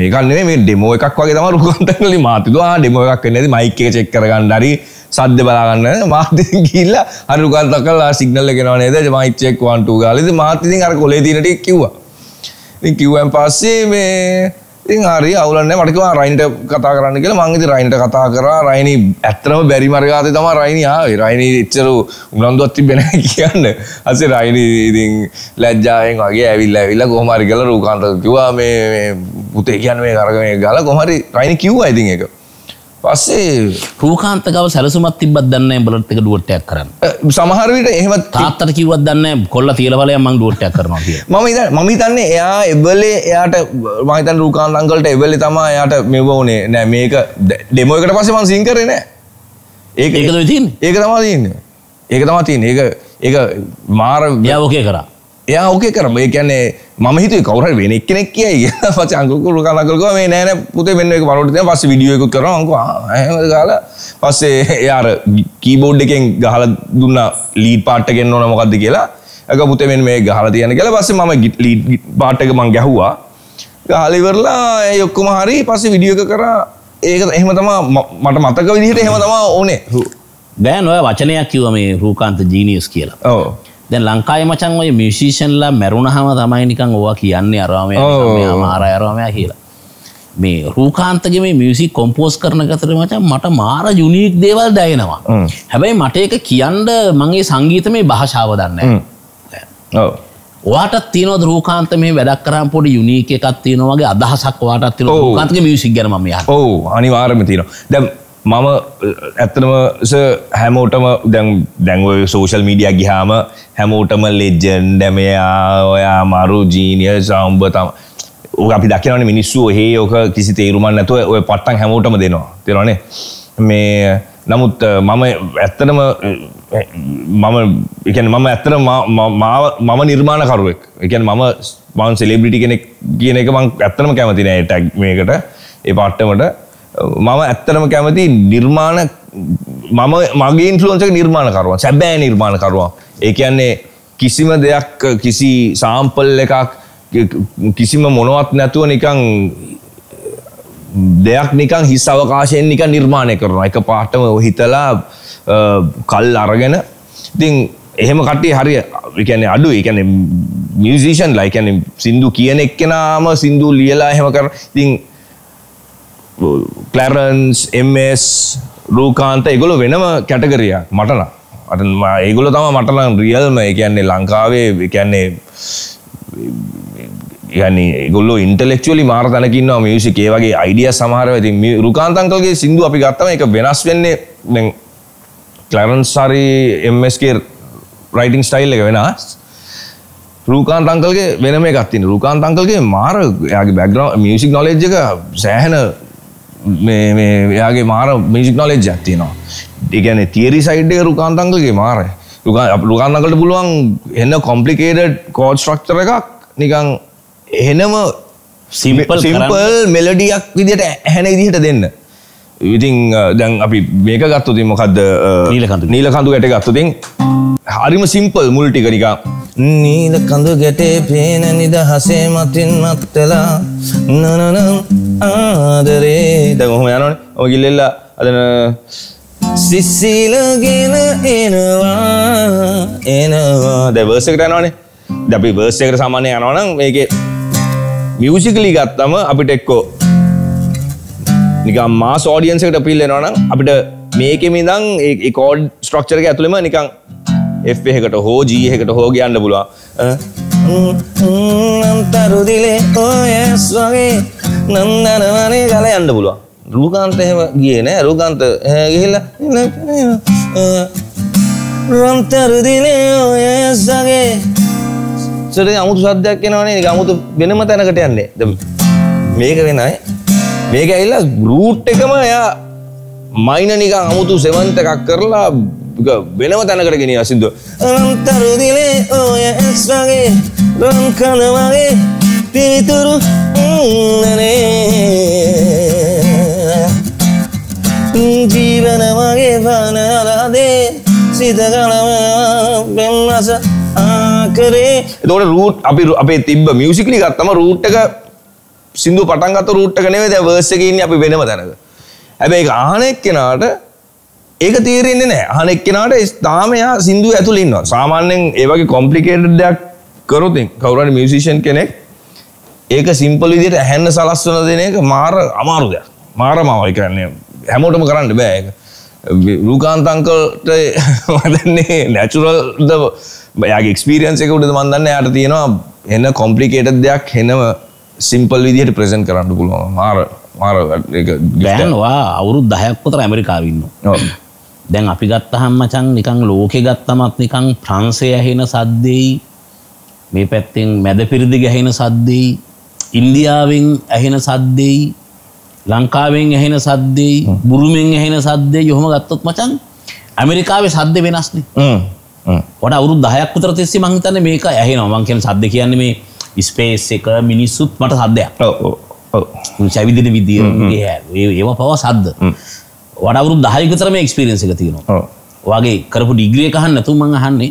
මේකන්නේ මේ ඩෙමෝ එකක් වගේ තම රුකන්තලි මාතිතු ආ ඩෙමෝ එකක් වෙන්නේ නැති මයික් එක චෙක් කරගන්න හරි සද්්‍ය බලාගන්න මාතය ගිල්ලා අරුකන්ත කලා සිගනල්ල කෙනවා නේද මයිච්චෙක් වන්ටු ගලද මාතතින් අර කොලේ දිනට කිව්වා කිව්වන් පස්සේ මේ ඉතින් හරි අවුලන්න මටකවා රයින්ට කතා කරන්න කියලා මංගති රයින්ට කතා කරා රයිනි ඇත්තම බැරි මර්ගාත තම රයිනි ආවේ රයිනි එච්චර උනන්දුවත් තිබෙන කියන්න අසේ රයිනි ඉතින් ලැජ්ජායෙන් වගේ ඇවිල්ලා ඇවිල්ලා කොහොම හරි කියලා රූකාන්ත කිව්වා මේ පුතේ කියන්නේ මේ කරගෙන ගාලා කොහොම හරි රයිනි කිව්වා ඉතින් ඒක පස්සේ රූකාන්තකව සැලසුමත් තිබත් දන්න බලටක ඩුවටයක් කරන්න සමහරවිට එහෙම තාත්තර කිවත් දන්න කොල්ල තියලවලය මං ඩුවටයක් කරනවා මම මම තන්නේ එයා එබලේ එයාට මහිතන් රූකාන්තංකලට එබලි තමා එයාට මෙව ඕනේ නෑ මේක ඩෙමෝකට පස්සේ මං සිංකරන ඒ ඒක තමා තියන්න ඒක තමා තියන්න ඒ ඒ මාර ව්‍යාවකය කරා එයා ඕකේ කරම ඒ කියන්නේ මම හිතුවේ කවුරු හරි වෙන එක්කෙනෙක් කියයි කියලා පස්සේ අංකුකුරු කතා කරලා මේ නෑ නෑ පුතේ මෙන්න මේක බලන්න දැන් පස්සේ වීඩියෝ එකක් කරනවා අංකු එහෙමද ගාලා පස්සේ එයා අර කීබෝඩ් එකෙන් ගහලා දුන්නා ලීඩ් පාට් එකෙන් ඕන මොකද්ද කියලා අක පුතේ මෙන්න මේ ගහලා තියන්න කියලා පස්සේ මම ලීඩ් පාට් එක මං ගැහුවා ගහලා ඉවරලා ඒ ඔක්කොම හරි පස්සේ වීඩියෝ එක කරා ඒක එහෙම තමයි මට මතක විදිහට එහෙම තමයි ඕනේ දැන් ඔය වචනයක් කිව්ව මේ රූකාන්ත ජීනියස් කියලා. ඔව් දැ ලංකායි මචන් ඔය මිශීෂන්ලා මැරුණහම තමයි නිකං ඕවා කියන්නේ අරවාමය මාර අරවාමය කියලා මේ රූකාන්තගේ මේ මියසි කොම්පෝස් කරන කතර මචන් මට මාර යුනික් දේවල් දැයනවා හැබැයි මට එක කියන්ඩ මගේ සංගීත මේ භාෂාව දන්න ට තින රූකාන්ත මේ වැඩක් කරම් පොඩි යුනික එකත් තියෙනවගේ අදහසක් වාටත් තින රූකාන්තගේ මියසික් ගැනම ය ඕ අනිවාරම තියෙනවා දැම් මම ඇත්තනම හැමෝටම දැන් දැන්ව සෝෂල් මීඩිය ගිහාම හැමෝටම ලෙජ්ජන් ඩැමයා ඔයා මරු ජීනිය සම්බ තම ඕක අපි දකිනවන මිනිස්සු ඔහේ ඕක කිසි තේරුමන් නැතුව ඔය පට්ටන් හැමෝටම දෙනවා තෙරවනේ මේ නමුත් මම ඇත්තනම මම එකන මම ඇත්තන මම නිර්මාණකරුවෙක් එකන් මම මන් සෙලෙබ්‍රිටි කෙනෙක් කියන එක මං ඇත්තනම කැමතිනෑ ටැක් මේකට ඒ පාට්ටමට මම ඇත්තටම කැමති නිර්මාණ මම මගේ ඉන්ෆලුවන්සක නිර්මාණකරුවන් සැබෑ නිර්මාණකරුවන් ඒකයන්නේ කිසිම දෙයක් කිසි සාම්පල් එකක් කිසිම මොනවත් නැතුව නිකං දෙයක් නිකං හිස් අවකාශයෙන් නික නිර්මාණය කරනවා එක පාටම හිතලා කල් අරගෙන ඉතින් එහෙම කටේ හරි එකැනෙ අඩු එකැන මියසිෂන් ලයිකැන සිින්දු කියන එක්කෙනම සිින්දු ලියලා හෙම කර තින් කලරන්ස් MS රූකාන්ත එගොල වෙනම කැටගරයක් මටන අට ඒගොල තම මටලන් රියල්ම කියන්නේ ලංකාවේ කියන්නේ ගොල ඉන්ටෙක්ුවලි මාර තැනකින්නවා මියසිකේ වගේ අයිඩිය සමහර ඇති රුකාන්තංකගේ සිින්දු අපි ගත්තම එක වෙනස් වෙන්නේ කලරන්සාරි MSගේ රයිටිං ස්ටයිල් එක වෙනස් රූකාන් තංකල්ගේ වෙනම එකත්තින රූකාන් තංකල්ගේ මාර යාගේ බැග්‍රව මියසික් නොලෙජ්ජක සෑහන එයාගේ මාර මිසික් නොලෙජ් ඇතිනවා ඒගැන තිේරි සයිඩ්ඩේ රුකාන්තංගගේ මාර රුකාන්නකට පුළුවන් එන්න කොම්පලිකේඩ කෝඩ් ස්ට්‍රක්ටර එකක් නිකං එහෙනම සිම්පල් මෙලඩියක් විදිට ඇහැන ඉදිහට දෙන්න ඉතිං දැන් අපි මේක ගත්තුති මොකක්ද නීලකඳු නීලකඳු ඇට ගත්තුතින් හරිම සිම්පල් මුල්ටිකනිකා නීල කඳු ගැටේ පේන නිදහසේ මතින් මත්තලා නනනම් ආදරේ දැන් ඔහොම යනවනේ ඔය ගිල්ලෙල්ලා අදන සිසිලගෙන එනවා එනවා දැන් වර්ස් එකට යනවනේ දැන් අපි වර්ස් එකට සාමාන්‍යයෙන් යනවනම් මේකේ මියුසිකලි ගත්තම අපිට එක්කෝ නිකන් මාස් ඔඩියන්ස් එකට අපීල් වෙනවනම් අපිට මේකෙම ඉඳන් ඒ කෝඩ් ස්ට්‍රක්චර් එක ඇතුළෙම නිකන් එකට හෝ ජීහකට හෝ ගයන්න පුළුවන් තරුදිලේ ඔයස් වගේ නන්දනවනේ ගල යන්න පුළුවන් රූකාන්ත එහෙම ගියේ නෑ රූකාන්ත ගිහිල්ලා රන්තරුදිලේ ඔයස් වගේ සරේ අමුතු සද්දයක් එනවනේ නික අමුතු වෙනම තැනකට යන්නේ දැන් මේක වෙනයි මේක ඇවිල්ලා රූට් එකම එයා මයින නිකන් අමුතු සෙවන්ත් එකක් කරලා වෙනම තැනකට ගෙනිය සිද්ධ අනන්තරුදිලේ ඔය ඇස් වගේ රන් කන වගේ පිරිතුරු නනේ ජීවන වගේ පන අරදේ සිත ගලව බෙන්නස ආකරේ එතකොට රූට් අපි අපේ තිබ්බ මියුසික්ලි ගත්තම රූට් එක සින්දු පටන් ගත්ත රූට් එක නෙවෙයි දැන් වර්ස් එකේ ඉන්නේ අපි වෙනම තැනක හැබැයි ඒක ආහන එක්කෙනාට ඒක තීරෙන්නේ නෑ අහන එක්කෙනාට ස්ථාමයා සිින්දුව ඇතුලින්න්නවා සාමාන්‍යෙන් ඒවගේ කොම්පලිකේට් දෙයක් කරොතින් කවුරට මියසිෂන් කෙනෙක් ඒක සිම්පල් විදියට ඇහැන්න සලස්වන දෙන එක මාර අමාරු දෙයක් මාර මාවයි කරන්නේ හැමෝටම කරන්න බෑ ඒක ලූකාන්තංකල්ට මදන්නේ නැචුරල්ද බයාගේ ක්ස්පිරියන්ස එක උඩද මන්දන්න යට තියෙනවා එන්න කොම්පලිකේට දෙයක් හෙනව සිම්පල් විදිහට ප්‍රසෙන්ට කරන්න පුළුවන් මාර මාර ගෑනවා අවුරුත් දහයක් පොතර ඇමරිකාවන්න දැන් අපි ගත්තහම් මචං නිකං ලෝකෙ ගත්තමත් නිකං ප්‍රංශය ඇහෙන සද්දෙයි මේ පැත්තෙන් මැද පිරිදි ගැහෙන සද්දෙයි ඉන්දියාවෙන් ඇහෙන සද්දෙයි ලංකාවෙන් ඇහෙන සද්දෙයි බුරුමෙන් ඇහෙන සද්දේ යොහොම ගත්තොත් මචං ඇමරිකාවේ සද්ද වෙනස්නේ වඩ අවුරු දහයක් උතර තිස්සේ මං හිතන්නේ මේක ඇහෙනවා මං කියන සද්ද කියන්නේ මේ ස්පේස් එක මිනිස්සුත් මට සද්දයක් ඔව් ඔව් ඔව් විදිය ඒව පව සද්ද වඩවරු දහයකතරම එක්ස්පිරෙන්න්සි එක තියෙනවා වගේ කරපු ඩිග්‍රිය කහන්න තුමන් අහන්නේ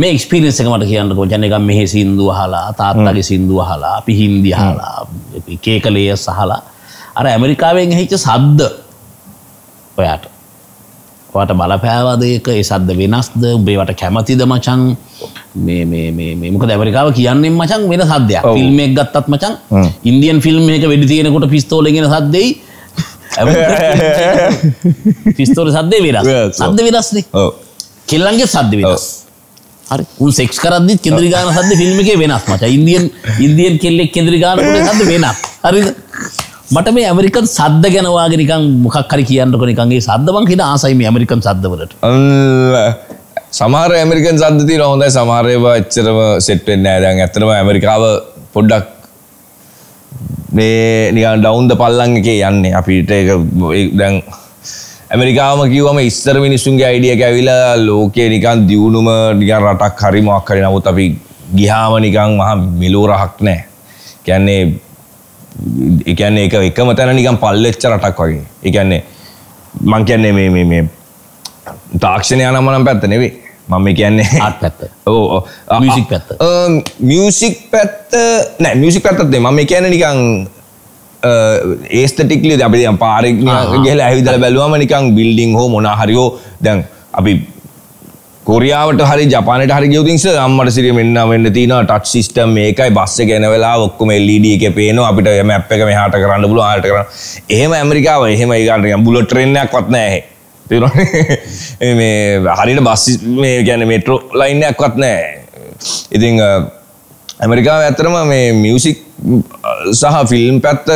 මේ එක්ස්පිරෙන්න්ස එක මට කියන්නකො ජනක මෙහෙ සින්දු හලා තාත්තාගේ සින්දු හලා අපි හින්දි හලා කේකලය සහලා අර ඇමරිකාවෙන් හිච්ච සද්ද ඔයාට ට බලපෑවාදයක ඒ සද්ද වෙනස්ද උබේවට කැමතිද මචන් මේමක දැවරිකාව කියන්නේ මචන් වෙන සද්‍යයක් ෆිල්ම් එක් ගත්තත් මචන් ඉන්දියන් ෆිල්ම් එක වැඩි තියෙනකොට පිස්තෝලගෙන සද්දෙයි පිස්තෝර සද්දේ වෙනස් සද්ද වෙනස්නේ කෙල්ලන්ගේ සද්ද වෙනස් හරි උන් සෙක්ස් කරද්දි කෙදරිගාන සද්ද ෆිල්ම් එකේ වෙනස් මට ඉන්දියන් ඉන්දියන් කෙල්ලෙක් කෙදරිගාන සද්ද වෙනස් හරිද මට මේ ඇමරිකන් සද්ද ගැනවාගේ නිකන් මොකක් හරි කියන්නකො නිකන්ගේ සද්ද බං කියන ආසයි මේ ඇමරිකන් සද්දවලට සමහර ඇමරිකන් සද්ද තියෙනවා හොඳයි සමහර ඒවා එච්චරම සෙට් වෙන්නේ නැහැ දැන් ඇත්තටම ඇමරිකාව පොඩ්ඩක් මේ නිකන් ඩවුන්ද පල්ලන් එකේ යන්නේ අපිට ඒක දැන් ඇමරිකාම කිවම ඉස්සර මිනිස්සුන්ගේ අයිඩිය ඇවිලා ලෝකය නිකන් දියුණුම නිකන් රටක් හරි මොක් හරි නමුත් අපි ගිහාම නිකන් මහා මෙලෝ රහක් නෑ කියන්නේ ඒ කියන්නේ ඒක එකම තැන නිකන් පල්ලෙච්ච රටක් වගේ ඒ කියන්නේ මං කියන්නේ මේ මේ මේ තාක්ෂණය නම නම් පැත්ත නෙවෙයි මම කියන්නේ ආත් පැත්ත ඕ මියසික් පැත්ත මියසික් පැත්ත නෑ මියසික් පැත්තත්ේ මම කියන නිකං ඒස්තටික්ලි අපි පාරක් ගෙල ඇවිදල බැලුවම නිකං බිල්ඩිං හෝ මොනාහරිෝ දැන් අපි කොරියාවට හරි ජපානට හරි ගියවතින්ස අම්මට සිරිය මෙන්න වෙන්න තියෙන ටච් සිස්ටම් මේකයි බස්ස ගැන වෙලා ඔක්කොම LED එක පේනවා අපිට මැප් එක මෙහාට කරන්න පුළුවන් ආට කරන්න. එහෙම ඇමරිකාව එහෙම ඒකට බුලට් ට්‍රේන් එකක්වත් නැහැ. තේරන්නේ මේ හරිට බස්සි මේ ගැන මේට්‍රෝ ලයින්නයක්වත් නෑ ඉතිං ඇමරිකාව ඇතරම මේ මියසික් සහ ෆිල්ම් පැත්ත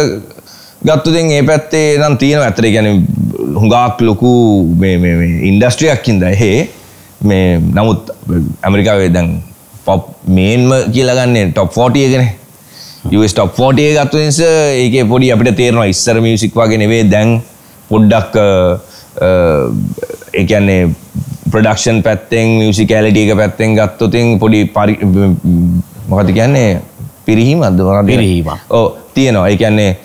ගත්තුතින් ඒ පැත්තේ නම් තියෙන ඇතර ගැන හුඟාක් ලොකු ඉන්ඩස්ට්‍රියක්කින්ද හේ මේ නමුත් ඇමරිකාවේ දැන් පොප් මේන්ම කියලගන්නේ ටොප් 40ගෙන ස් ටොප් 40 ගත්තු නිසා ඒක පොඩි අපිට තේරනවා ඉස්සර මියසික් වගේ නෙවේ දැන් පොඩ්ඩක් ඒන්නේ ප්‍රඩක්ෂන් පැත්තෙන් මියසි කෑලිටියක පැත්තෙන් ගත්තොතින් පොඩි පරි මොකති කියන්නේ පිරිහීමද වන පිරිහීම ඕ තියෙනවා ඒකන්නේ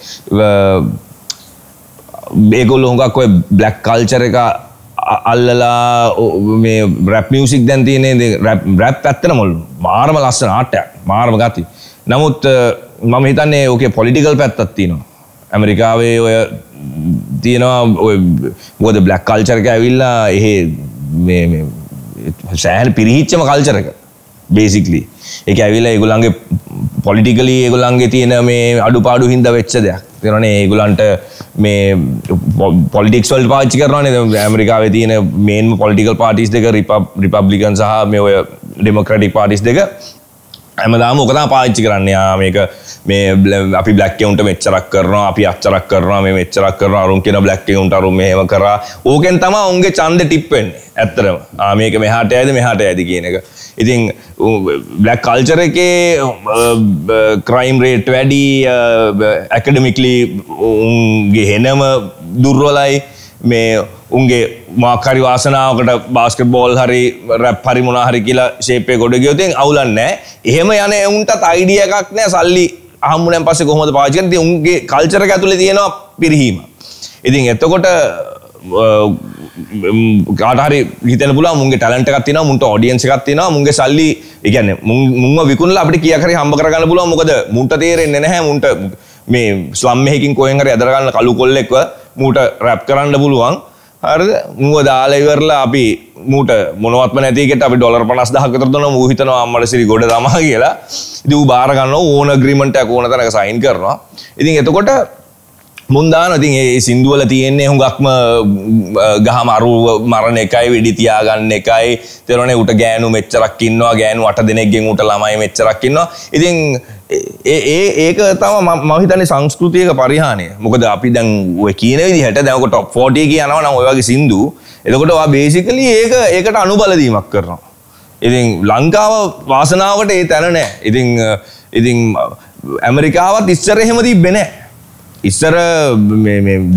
බේගොල් හොඟක් ඔය බ්ලක් කල්චර එක අල්ලලා මේ රැප් මියසික් දැන් තියනේ රැප් ඇත්තන මුල් මාරම ලස්සන ආටයක් මාරම ගති නමුත් මම හිතන්නේ ඕකේ පොලිටිකල් පැත්තත් තියෙනවා ඇමරිකාවේ ඔය තියෙනවා මොද බ්ලක් කල්චරක ඇවිල්ලා එහෙ සෑහන පිරිහිච්චම කල්චරක බේසිකලි එක ඇවිල්ලා ඒගුලන්ගේ පොලිටිකලි ඒගුලන්ගේ තියෙන මේ අඩු පාඩු හින්ද වෙච්ච දෙයක් තිරනේ ඒගුලන්ට මේ පොලිටික්ස්වල් පාච්චි කරනේ ඇමරිකාව තියන මේන් පොලිටිකල් පාටිස් දෙක රිපබ්ලිකන් සහ මේ ඔය ඩෙමොක්‍රටික් පාටිස් දෙක ඇමදාම ඕකතා පාච්චි කරන්න යා මේක මේ අපි බ්ලක්කවුන්ට මෙච්චරක් කරනවා අපි අච්චරක් කරනවා මේ මෙච්චරක් කරන අරුන් කියෙන බ්ලක්කවුන්ට අරු මෙහම කරා ඕකෙන් තම උන්ගේ චන්ද ටිප්පෙන් ඇත්තරම මේක මෙහාට ඇද මෙහාට ඇද කියන එක ඉතින් බ්ලක් කල්චර එකේ ක්‍රයිම් රේට් වැඩි ඇකඩමික්ලි උන්ගේ හෙනම දුර්වලයි මේ උන්ගේ මාකරි වාසනාවකට බාස්කට් බෝල් හරි රැප් හරි මොනා හරි කියලා ශේපය ගොඩ ගියොතින් අවුලන්නෑ එහෙම යන එවුන්ටත් අයිඩිය එකක් නෑ සල්ලි හම්බුනන් පස කොහොමද පාචිකන් ති උන්ගේ කල්චරක ඇතුළ තියෙනවා පිරිහීම. ඉතින් එතකොට ගාටහරි ගිතන පුල මුගේ ටලට කත්තින මුට ඩියන්ස එකත්තින මුගේ සල්ලි ඉගැන්න මුංව විකුණල අපට කියකර හම්බ කරගන්න පුල මොකද මුට තේරෙන්නේ නැහැ මුට මේ ස්ලම්මයකින් කොහෙන්කර ඇදරගන්න කලු කොල්ලෙක්ව මූට රැප් කරන්න පුළුවන් හරිද මුව දාලා ඉවරලා අපි මූට මොනවත්ම නැති එකට අපි ඩොලර් 50000ක් විතර දුන්නා මූ හිතනවා අම්මට සිරි ගොඩ තමා කියලා. ඉතින් ඌ බාර ගන්නවා ඕන ඇග්‍රීමන්ට් එකක් ඕන තැනක සයින් කරනවා. ඉතින් එතකොට මුන් දාන ඉතින් ඒ සින්දුවල තියෙන්නේ හුඟක්ම ගහ මරු මරණ එකයි වෙඩි තියාගන්න එකයි තේරෙන්නේ උට ගෑනු මෙච්චරක් ඉන්නවා ගෑනු 8 දෙනෙක්ගෙන් උට ළමයි මෙච්චරක් ඉන්නවා. ඉතින් ඒ ඒක තම මහිතන සංස්කෘතියක පරිහානය මොකද අපි දැන් ඔය කියන විදිහට දැක ටොප් ෆෝටිය කියනවා නම් ඔයගේ සින්දු එතකොට බේසිකලි ඒක ඒකට අනුබලදීමක් කරනවා ඉතින් ලංකාව වාසනාවට ඒ තැන නෑ ඉතින් ඉතින් ඇමරිකාවත් ඉස්සර එහෙම තිබ්බේ නෑ ඉස්සර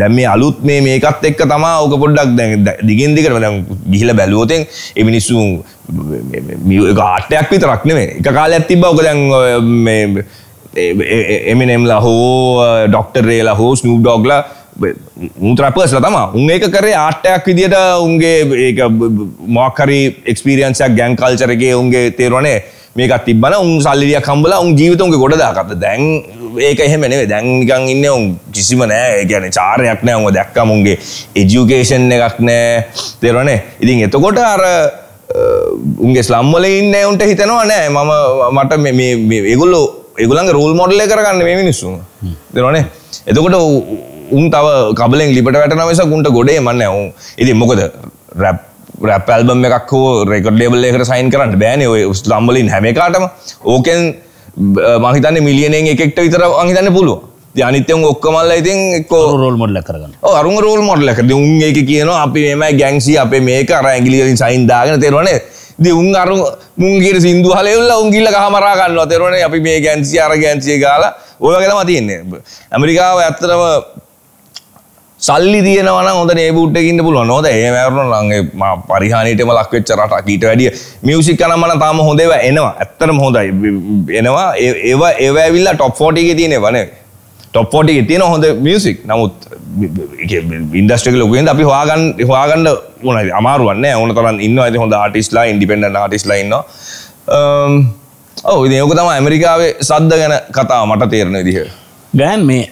දැම අලුත් මේ මේකත් එක්ක තමා ඕක පොඩ්ඩක් දැ දිගින් දිකට දැ ගිහිල බැලුවෝතෙන් එමිනිස්සු ආටයක් විතරක් නෙවේ එක කාල ඇත්තිබ ඕක දැන් එමිනෙම්ලා හෝ ඩොක්ටර්රේලා හෝ ස්නූ ඩොග්ලා මුතරපස් තම උන් ඒක කරේ ආට්ටයක් විදිට උන්ගේ මොක්කරි එක්ස්පිරියන්සයක් ගැන් කල්චරගේ උන්ගේ තේරවනේ මේකත් තිබන උන් සල්ලිය කම්බල උන් ජීවිතන්ගේ ගොඩදාකත දැන් ඒක එහෙම නෙවෙයි දැන් නිකන් ඉන්නේ උන් කිසිම නෑ ඒ කියන්නේ චාරයක් නෑ උන්ව දැක්කම උන්ගේ এডুকেෂන් එකක් නෑ තේරෙන්නේ ඉතින් එතකොට අර උන්ගේ ස්ලම් වල ඉන්න උන්ට හිතනවා නෑ මම මට මේ මේ ඒගොල්ලෝ ඒගොල්ලන්ගේ රෝල් මොඩල් එක කරගන්න මේ මිනිස්සු තේරෙන්නේ එතකොට උන් තව කබලෙන් ලිපට වැටෙන මිසක් උන්ට ගොඩේ මන්නේ උන් ඉතින් මොකද රැප් රැප් ඇල්බම් එකක් හෝ රෙකඩ් ලේබල් එකකට සයින් කරන්න බෑනේ ඔය ස්ලම් වලින් හැම එකටම ඕකෙන් මහිතන්න මිලියනෙන් එකෙක්ට විතර අහිතන්න පුළුව අනිත්‍යම ඔක්කමල්ල ඉතින් එක්කෝ රෝල් මොඩල කරගන්න අරු රෝල් මොඩලක උන් එක කියන අපි මෙම ගැන්සි අපේ මේක අර ඇගිලිින් සයින්දාගෙන තෙරවනේ දී උන් අරු මුන්ගේට සිින්දු හලෙල්ල උන්ගිල්ල හමරාගන්න තෙරවන අපි මේ ගැන්සි අර ගැන්සිය ගාලා ඔය කලම තියන්නේ ඇමරිකාව ඇත්තරම සල්ලි තියනවන හොඳ නේබුට්ටකින්න පුළුව නොද ඒවැරුණු ලගේ පරිහානිටම ලක්වෙච්ච රට කීට වැඩිය මියසික් කනමන තාම හොඳේව එනවා ඇත්තරම හොඳයි එනවා ඒවා ඒවැවිල්ලා ටොප් ෆෝටික තියනෙ වනේ ටොප්පෝටි තියෙන හොඳ මියසික් නමුත් ඉන්දස්ට්‍රික ලොකෙන් අපි හවාගන්න හවාගන්න ඕන අමාරුවන්න ඕන තරන් ඉන්න ඇති හොඳ ආටිස්ලා ඉන්ඩිපෙන්ඩ ආටිස්ලයින්න ඔව ඉදයක තම ඇමරිකාවේ සද්ධ ගැන කතා මට තේරණ දිහ ගෑන් මේ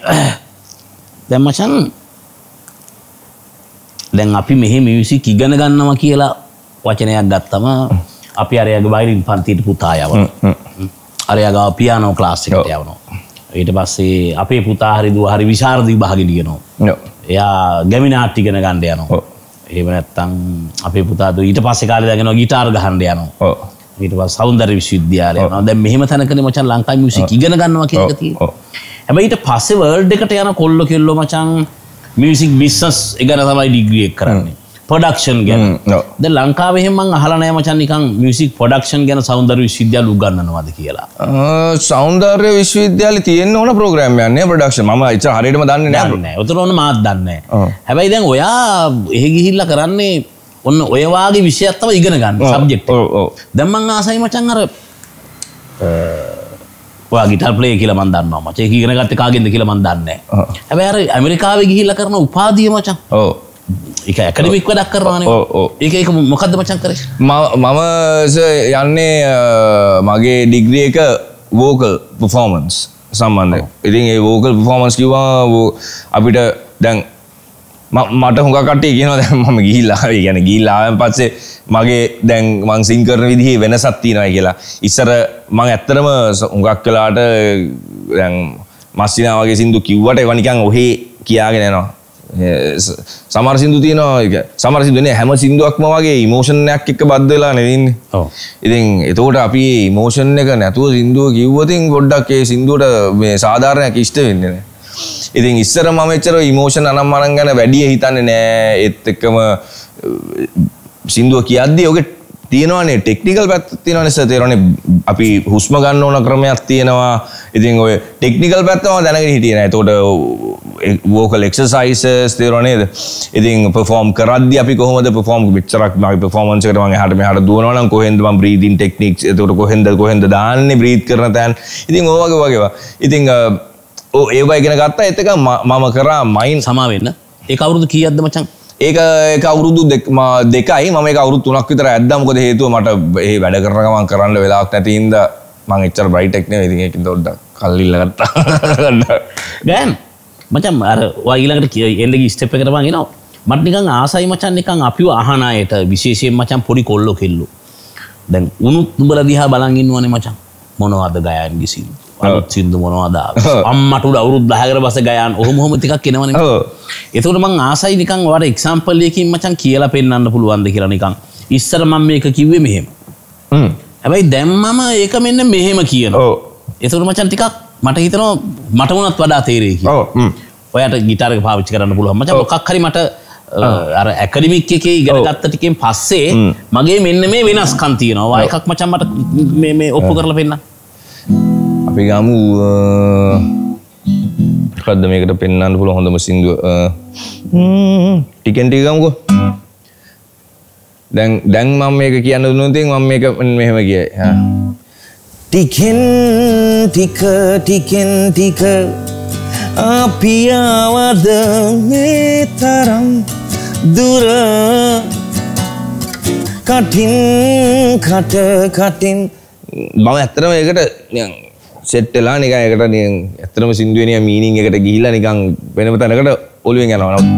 දැම්මචන් දැන් අපි මෙහෙ මිවිසික් ඉගෙන ගන්නවා කියලා වචනයක් ගත්තම අපි අරයග බයිලින් පන්තිට පුතා යවන අරයගා පියානෝ ක්ලාස්සිකට යවනවා ඊට පස්සේ අපේ පුතාහරි දුව හරි විශාරධී භාගිලියනවා එයා ගැමිනාට්ටි ගෙන ගණ්ඩ යනවා එහෙම නැත්තං අපේ පුතාද ඊට පස්සේ කාලේ දගෙන ගිටාර් ගහන්ඩ යනවා ඊට පස්සේ සෞන්දර්ය විශ්වවිද්‍යාලය යනවා දැන් මෙහෙම තැනකනේ මචං ලංකාවේ මියුසික් ඉගෙන ගන්නවා කියලා තියෙනවා හැබැයි ඊට පස්සේ වර්ල්ඩ් එකට යන කොල්ල කෙල්ලෝ මචං මියසික් බිස්සස් එකන තමයි ඩිග්‍රියක් කරන්නේ පොඩක්ෂන් ගැන ද ලංකාවහෙමන් අහලනෑ මචන්නිකං මියසික් පොඩක්ෂන් ගැන සෞන්දර විශ්විද්‍යාල උගන්නවාද කියලා සෞන්දර්ය විශ්විද්‍යාල තියෙන් ඕන ප්‍රග්‍රමයන්නේ පොඩක්ෂ ම ච හරිටම දන්න නෑ ඔතරන මාත් දන්න හැබැයි දැන් ඔයා එහෙ ගිහිල්ල කරන්නේ ඔන්න ඔයවාගේ විෂයත්තව ඉගෙන ගන්න සබ්ජෙක්් දැම්මන් ආසයි මචන් අර ඔය ගිටල් පලේ කියල මන්දන්න මචේ කියන ගත්ත කාගෙද කියල මන්දන්න ඇබැර ඇමරිකාව ගිහිල්ල කරන උපාදිය මචන් ඕ එක ඇකඩමික් වැඩක් කරවාන ඒ එක මොකක්ද මචන් කර මම යන්නේ මගේ ඩිග්‍රිය එක වෝකල් පෆෝමන්ස් සම්බන්ධ ඉතින් ඒ වෝකල් පෆෝමන්ස් කිවා අපිට දැන් මට හොඟ කටේ කියන දැ මම ගිල්ලා ගැන ගිල්ලායන් පත්සේ මගේ දැන් මං සිංකරන විදිහේ වෙනසත්තිනයි කියලා. ඉස්සර මං ඇත්තරම උඟක් කලාට මස්සිනාවගේ සිින්දු කිව්වට එවනිකං ඔහේ කියාගෙනනවා. සමර සිින්දු තියනවා සමර සිදුනේ හැම සිින්දුවක්ම වගේ ඉමෝෂණයක් එක්ක බද්ධලා නැවන්න ඉතින් එතෝට අපි මෝෂණ එක නැතුව සිින්දුව කිව්වතින් ගොඩ්ඩක් ඒ සිින්දුවට සාධාරණයක් ඉෂ්ට වෙන්නේ. ඉතින් ඉස්සර මම එච්චර ඉමෝෂන් අනම්මනන් ගැන වැඩිය හිතන්නේ නෑ ඒත් එක්කම සින්දුව කියද්දී ඔගේ තියෙනවානේ ටෙක්නිකල් පැත් තියෙනවානේ සර් තේරෙන්නේ අපි හුස්ම ගන්න ඕන ක්‍රමයක් තියෙනවා. ඉතින් ඔය ටෙක්නිකල් පැත්තම දැනගෙන හිටියේ නෑ. එතකොට වෝකල් එක්සර්සයිසස් තේරෙන්නේ නේද? ඉතින් perform කරද්දී අපි කොහොමද perform මෙච්චරක් මගේ performance එකට මම එහාට මෙහාට දුවනවා නම් කොහෙන්ද මම breathing techniques එතකොට කොහෙන්ද කොහෙන්ද දාන්නේ breathe කරන තැන්. ඉතින් ඕ වගේ වගේවා. ඉතින් ඒව ඉගෙන ගත්තා එතක මම කරා මයින් සමාවෙන්න ඒ අවුරුදු කියද්ද මචන් ඒක ඒක අවුරුදු දෙක්ම දෙකයි මම එක අවුරුදු තුනක් විතර ඇද්දා මොකද හේතුව මට ඒ වැඩ කරන ගමන් කරන්න වෙලාවක් නැති හින්දා මම එච්චර බ්‍රයිට් එකක් නෙවෙයි ඉතින් ඒකෙන් පොඩ්ඩක් කල්ලිල්ල ගත්තා දැන් මචන් අර ඔයා ඊළඟට එල්ලගේ ස්ටෙප් එකට මං එනවා මට නිකන් ආසයි මචන් නිකන් අපිව අහන අයට විශේෂයෙන් මචන් පොඩි කොල්ලෝ කෙල්ලෝ දැන් උනුත් උඹලා දිහා බලන් ඉන්නවනේ මචන් මොනවද ගයන් ගිසින්නේ සිින්දු මොනවාදා අම්මට අවුරුත් දහකර බස ගයන් ඔහොමොම තිකක් කෙනවන එතකට මං ආසයි නිකං වට එක්සම්පල්ලයකින් මචන් කියලා පෙන්න්න පුළුවන්ද කියරනිකං ඉස්සර මං මේක කිව්වේ මෙහෙම හැබැයි දැම්මම ඒක මෙන්න මෙහෙම කියන එතුට මචන් ටිකක් මට හිතනවා මටමුණත් වඩා තේරේ ඔයට ගිටර පාවිච්චි කරන්න පුළුවන් මච ොක්හරි මට ඇකඩිමික් එකේ ඉගෙනගත්තටිකෙන් පස්සේ මගේ මෙන්න මේ වෙනස් කන්තියනවා එකක් මචන් මට මේ ඔප්පු කරල පෙන්න්න අපි ගමු කද්ද මේකට පෙන්න්න පුළ හොඳම සිංදුව ටිකෙන්ටි ගමුකෝ දැන් දැන් මම මේක කියන්න දුනොතින් මම මේක මෙහෙම කියයි ටිකෙන් ටික ටිකෙන් ටික අපියාවද මේ තරම් දුර කටින් කට කටින් මම ඇත්තටම ඒකට සෙට්ටලා නික එකට ඇතනම සිින්දුවනිය මීනිං එකට ගිහිල්ල නිකං වෙනම තැනකට ඔලුවෙන් යනවන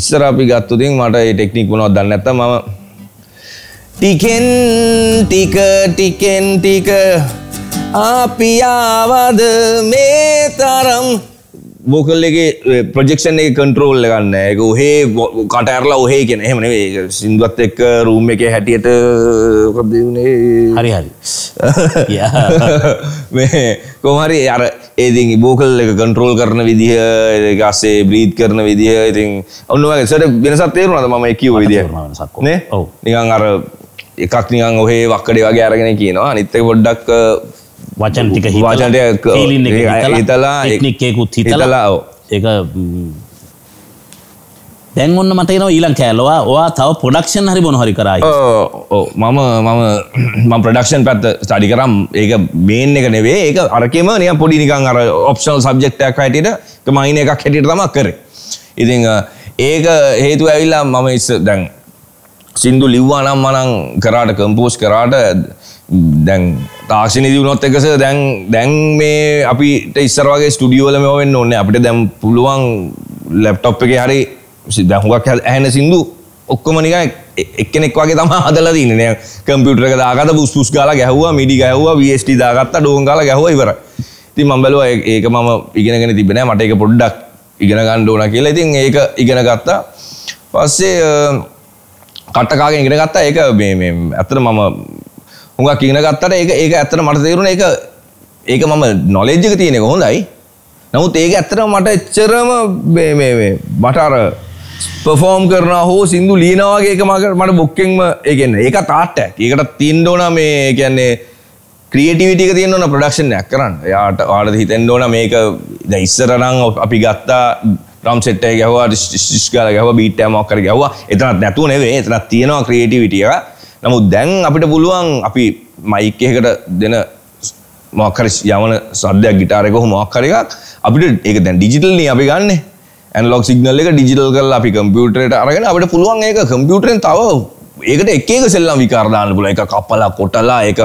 ඉස්සර අපි ගත්තුතින් මට ටෙක්නික් වුණොත් දන්න ඇත මම ටිකෙන් ටික ටිකෙන් ටික ආපියාවද මේ තරම් වෝකල් එකේ ප්‍රජෙක්ෂන් එක කන්ට්‍රෝල් ගන්න එක ඔහේ කටඇරලා ඔහේ කියෙන එහෙමන සිින්දුවත් එක්ක රූම් එක හැටියට eh, කදවුණේ හරි හරි කොමරි අර ඒති බෝකල් එක කන්ට්‍රෝල් කරන විදිහ ගස්සේ බ්‍රීද් කරන විදිහ ඉතින් ඔන්නුවගේ සට වෙනසත් තේරුණද ම එකව විදිහ නිකං අර එකක් නිකං ඔහේ වක්කඩේ වගේ අරගෙන කියනවා අනිත්තක පොඩ්ඩක් වචන ටික හිතලට හිතලා එක්නික්කයකුත් හිතලා එක දැන් ඔන්න මතන ඊලන් කෑලවා වා තව පොඩක්ෂන් හරි බොන හරි කරයි මම මම ම ප්‍රඩක්ෂන් පැත් ස්ටඩි කරම් ඒක බේන් එක නෙවේ ඒක අරකම නය පොඩි නිකං අර ඔප්ෂල් සබ්ජෙක්්යක් හැටියට මයින එකක් හැටිට තමක් කර ඉතිං ඒක හේතු ඇවිල්ලා මම ඉස්ස දැන් සින්දු ලිව්වා නම් මනං කරාට කම්පෝස් කරාට දැන් තාක්ෂණදී වුණොත් එකස දැන් දැන් මේ අපිට ඉස්සර වගේ ස්ටුඩියෝල මේ වෙන්න ඕනේ අපිට දැන් පුළුවන් ලැප්ටොප් එකේ හරි දැන් හුඟක් ඇහෙන සින්දු ඔක්කොම නිකන් එක්කෙනෙක් වගේ තමයි හදලා තින්නේ නේ කම්පියුටර් එක දාගත්ත පුස් පුස් ගාලා ගැහුවා මිඩි ගැහුවා VST දාගත්ත ඩෝන් ගාලා ගැහුවා ඉවරයි ඉතින් මම බැලුවා ඒක මම ඉගෙනගෙන තිබ්බේ නෑ මට ඒක පොඩ්ඩක් ඉගෙන ගන්න ඕන කියලා ඉතින් ඒක ඉගෙන ගත්තා පස්සේ කට්ටකාගෙන් ඉගෙන ගත්තා ඒක මේ මේ ඇත්තට මම හොඟ කියන ගත්තට ඒක ඒක ඇත්තට මට තේරුණ ඒක ඒක මම නොලෙජ්ජක තියෙනෙක හොඳයි නමුත් ඒක ඇත්තටම මට එච්චරම මට අර පෆෝම් කරන හෝ සිින්දු ලීනවාගේ එක මකට මට බොක්කෙන්ම ඒගන්න ඒක තාට්ටක් ඒකට තින්ඩෝන මේ කියන්නේ ක්‍රියටිවිටික තියෙන්න්නවන ප්‍රඩක්ෂණයක් කරන්න යාට ආඩ හිතෙන්ඩෝන මේක දයිස්සරනං අපි ගත්තා ්‍රම් සෙට්ටය ගැහවා ශිෂ්කාල ගැව බීට්ටමක් කර ගැවවා එතනත් නැතුව නෙවේ එතනත් තියෙනවා ක්‍රියටිවිටියක නමුත් දැන් අපිට පුළුවන් අපි මයික් එකකට දෙන මොකරි යවන සද්‍යයක් ගිටාරයක හෝ මොකක් හරි එකක් අපිට ඒක දැන් ඩිජිටල් නේ අපි ගන්නෙ ඇනලොග් සිග්නල් එක ඩිජිටල් කරලා අපි කම්පියුටරයට අරගෙන අපිට පුළුවන් ඒක කම්පියුටරෙන් තව ඒකට එක එක සෙල්ලම් විකාර දාන්න පුළුවන් ඒක කපලා කොටලා ඒක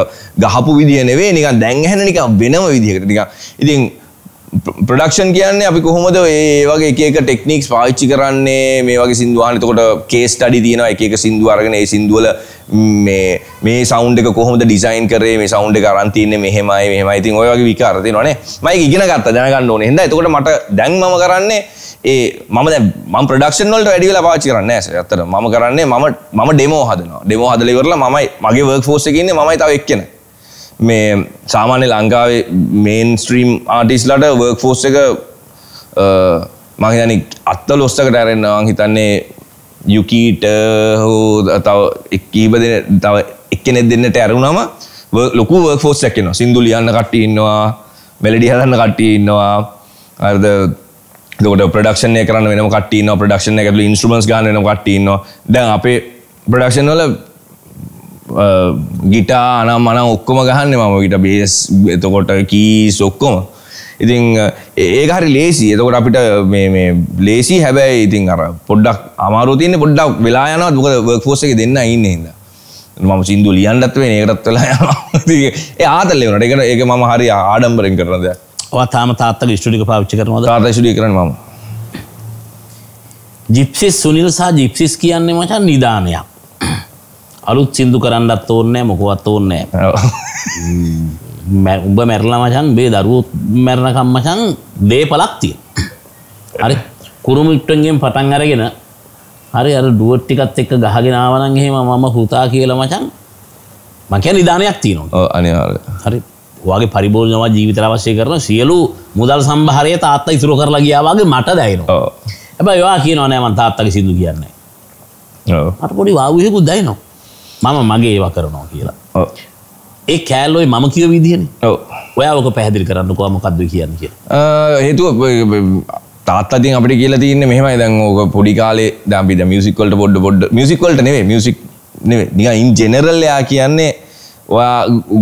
ගහපු විදිය නෙවෙයි නිකන් දැන් ඇහෙන නිකන් වෙනම විදියකට නිකන් ඉතින් ප්‍රඩක්ෂන් කියන්නේ අපි කොහොමද ඒවගේ එක ටෙක්නික්ස් පාච්චි කරන්නේ මේ වගේ සිින්දුවානතකොට කේස් ටඩි තියෙන එක සිින්දු අරගෙන ඒ සිින්දුවල මේ මේ සෞන්් එක කොහොමද ඩිසයින් කරේ මේ සෞන්් එක අරන්තියන්නේ මෙහෙමයි මෙහම ඉතින් ඔයගේ විකාරති නොනේ මයි ඉගෙන ගත්ත දැනගන්න ඕන හෙද එතකොට මට දැන්ම කරන්නේ ඒ මම ම ප්‍රඩක්ෂන් වලට වැඩිවෙල පාචි කරන්න ඇස ඇතර ම කරන්නේ මම ම ඩෙමෝ හදන ඩෙමෝ හදලිවරලා මයි මගේ වර්ක් ෆෝස්ස කියන්නේ මයි තාවක් කියනවා මේ සාමාන්‍ය ලංකාවේ මේන් ස්ට්‍රීම් ආටිස්ලට වර්ක් ෆෝස් එක මහිතනි අත්ත ලොස්සකට ඇරෙන්වාන් හිතන්නේ යුකීට හෝ තව එක්කීප දෙන තව එක්කෙනෙක් දෙන්නට ඇරුණම ලොකු වර්ක් ෆෝස් එකක් එනවා සින්දු ලියන්න කට්ටිය ඉන්නවා මෙලඩි හදන්න කට්ටිය ඉන්නවා අරද දකට ප්‍රඩක්ෂණය කරන්න වෙන කටන්න ප්‍රඩක්ෂණ ඇතුල ඉන්ස්ට්‍රමස් ගන්න වෙන කට්ටන්නවා දැන් අපේ ප්‍රඩක්ෂන් වල ගිටා අනම් මන ඔක්කොම ගහන්න මම ගිට බේස් එතකොට කී සොක්කොම ඉතිං ඒක හරි ලේසි එතකොට අපිට ලේසි හැබැයි ඉතින් අර පොඩ්ඩක් අමාරුතියන්න පොඩ්ඩක් වෙලා යනත් මොක වර්ක්ෆෝස එක දෙන්න ඉන්න හිද මම සිින්දු ලියන්ටත්වේ ඒකටත් වෙලා යන ආතල්ලෙ වනට එකට ඒක ම හරි ආඩම්බරෙන් කරනද තාම තාත්තක ස්ටඩික පාච්චි කරන තාර්ශඩි කරන ම ජිප්සිස් සුනිල් සහ ජිප්සිස් කියන්නේ මචන් නිධානයක් අලුත් සිින්දු කරන්නත් ඕන්නෑ මොකුවත් ඕන්නෑ උඹ මැරලා මචන් බේ දරුවත් මැරණකම් මචන් දේපලක් තිය හරි කුරුමිට්ටන්ගෙන් පටන් අරගෙන හරි අර දුවට්ටිකත් එක්ක ගහගෙනාවනන් හෙම මම හුතා කියලා මචන් මකැ නිධානයක් තියනවා අනිවාර හරි වගේ පරිබෝජනවා ජීවිතර අවශ්‍ය කරන සියලු මුදල් සම්භාරය තාත්ත ඉතුර කරලා ගියාවගේ මට දැයිනවා ඇබ යවා කියනවනෑ මන් තාත්තක සිදු කියන්නේ අට පොඩි වාවියකුත් දයිනවා මම මගේ ඒවා කරනවා කියලා ඒ කෑල්ලොයි මම කියව විදිහෙන ඔයාක පැහදිි කරන්න කොම කක්ද කියන්න කිය හේතුව තාත්තතින් අපි කියලා තියන්න මෙහමයි දැන් ඕක පොඩි කාලේ දැම්පිට මියසිකල්ට පොඩ් පොඩ් මියසිකල්ට නේ මියසික් නිග ඉන් ජෙනරල්ලයා කියන්නේ